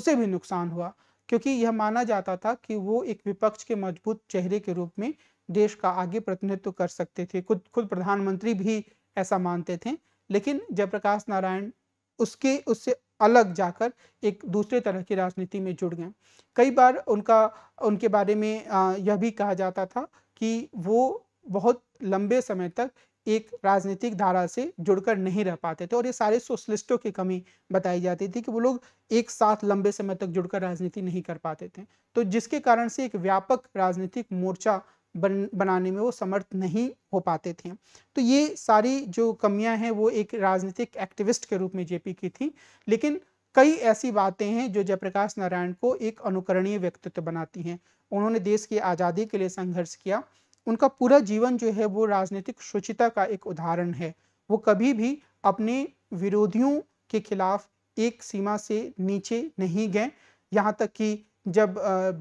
A: उसे भी नुकसान हुआ क्योंकि यह माना जाता था कि वो एक विपक्ष के मजबूत चेहरे के रूप में देश का आगे प्रतिनिधित्व कर सकते थे खुद खुद प्रधानमंत्री भी ऐसा मानते थे लेकिन जयप्रकाश नारायण उसके उससे अलग जाकर एक दूसरे तरह की राजनीति में जुड़ गए कई बार उनका उनके बारे में यह भी कहा जाता था कि वो बहुत लंबे समय तक एक राजनीतिक धारा से जुड़कर नहीं रह पाते थे और ये सारे सोशलिस्टों की कमी बताई जाती थी कि वो लोग एक साथ लंबे समय तक जुड़कर राजनीति नहीं कर पाते थे तो जिसके कारण से एक व्यापक राजनीतिक मोर्चा बन बनाने में वो समर्थ नहीं हो पाते थे तो ये सारी जो कमियां हैं वो एक राजनीतिक एक्टिविस्ट के रूप में जेपी की थी लेकिन कई ऐसी बातें हैं जो जयप्रकाश नारायण को एक अनुकरणीय व्यक्तित्व बनाती हैं उन्होंने देश की आज़ादी के लिए संघर्ष किया उनका पूरा जीवन जो है वो राजनीतिक शुचिता का एक उदाहरण है वो कभी भी अपने विरोधियों के खिलाफ एक सीमा से नीचे नहीं गए यहाँ तक कि जब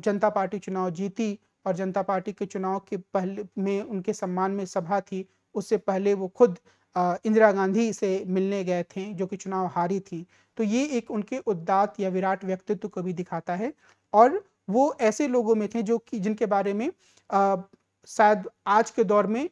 A: जनता पार्टी चुनाव जीती और जनता पार्टी के चुनाव के पहले में उनके सम्मान में सभा थी उससे पहले वो खुद इंदिरा गांधी से मिलने गए थे जो कि चुनाव हारी थी तो ये एक उनके उद्दात या विराट व्यक्तित्व को भी दिखाता है और वो ऐसे लोगों में थे जो कि जिनके बारे में शायद आज के दौर में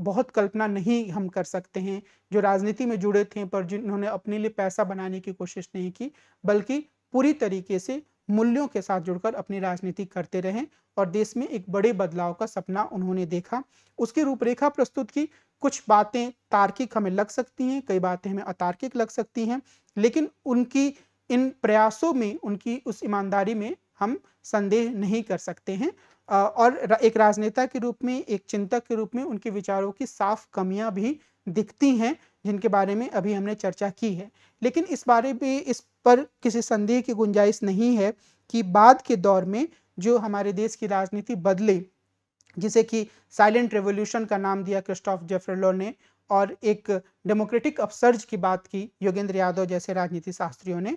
A: बहुत कल्पना नहीं हम कर सकते हैं जो राजनीति में जुड़े थे पर जिन्होंने अपने लिए पैसा बनाने की कोशिश नहीं की बल्कि पूरी तरीके से मूल्यों के साथ जुड़कर अपनी राजनीति करते रहे और देश में एक बड़े बदलाव का सपना उन्होंने देखा उसकी रूपरेखा प्रस्तुत की कुछ बातें तार्किक हमें लग सकती हैं कई बातें हमें अतार्किक लग सकती हैं लेकिन उनकी इन प्रयासों में उनकी उस ईमानदारी में हम संदेह नहीं कर सकते हैं और एक राजनेता के रूप में एक चिंतक के रूप में उनके विचारों की साफ कमियां भी दिखती हैं जिनके बारे में अभी हमने चर्चा की है लेकिन इस बारे में इस पर किसी संदेह की गुंजाइश नहीं है कि बाद के दौर में जो हमारे देश की राजनीति बदली जिसे कि साइलेंट रेवोल्यूशन का नाम दिया क्रिस्टोफ जेफरलो ने और एक डेमोक्रेटिक अपसर्ज की बात की योगेंद्र यादव जैसे राजनीति शास्त्रियों ने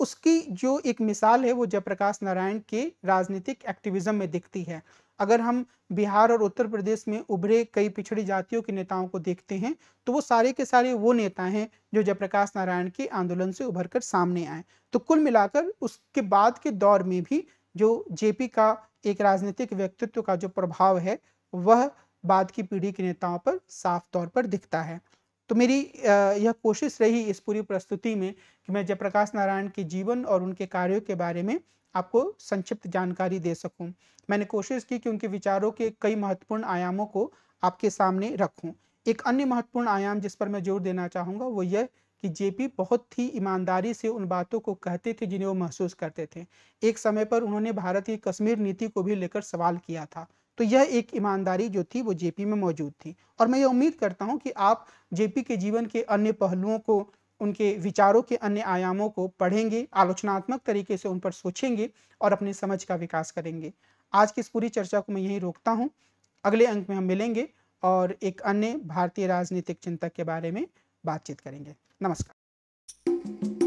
A: उसकी जो एक मिसाल है वो जयप्रकाश नारायण के राजनीतिक एक्टिविज्म में दिखती है अगर हम बिहार और उत्तर प्रदेश में उभरे कई पिछड़ी जातियों के नेताओं को देखते हैं तो वो सारे के सारे वो नेता हैं जो जयप्रकाश नारायण के आंदोलन से उभर कर सामने आए तो कुल मिलाकर उसके बाद के दौर में भी जो जेपी का एक राजनीतिक व्यक्तित्व का जो प्रभाव है वह बाद की पीढ़ी के नेताओं पर साफ तौर पर दिखता है तो मेरी यह कोशिश रही इस पूरी प्रस्तुति में कि मैं जयप्रकाश नारायण के जीवन और उनके कार्यों के बारे में आपको संक्षिप्त जानकारी दे सकूं। मैंने कोशिश की कि उनके विचारों के कई महत्वपूर्ण आयामों को आपके सामने रखूं। एक अन्य महत्वपूर्ण आयाम जिस पर मैं जोर देना चाहूँगा वो यह कि जेपी बहुत ही ईमानदारी से उन बातों को कहते थे जिन्हें वो महसूस करते थे एक समय पर उन्होंने भारत की कश्मीर नीति को भी लेकर सवाल किया था तो यह एक ईमानदारी जो थी वो जेपी में मौजूद थी और मैं ये उम्मीद करता हूँ कि आप जेपी के जीवन के अन्य पहलुओं को उनके विचारों के अन्य आयामों को पढ़ेंगे आलोचनात्मक तरीके से उन पर सोचेंगे और अपने समझ का विकास करेंगे आज की इस पूरी चर्चा को मैं यहीं रोकता हूँ अगले अंक में हम मिलेंगे और एक अन्य भारतीय राजनीतिक चिंतक के बारे में बातचीत करेंगे नमस्कार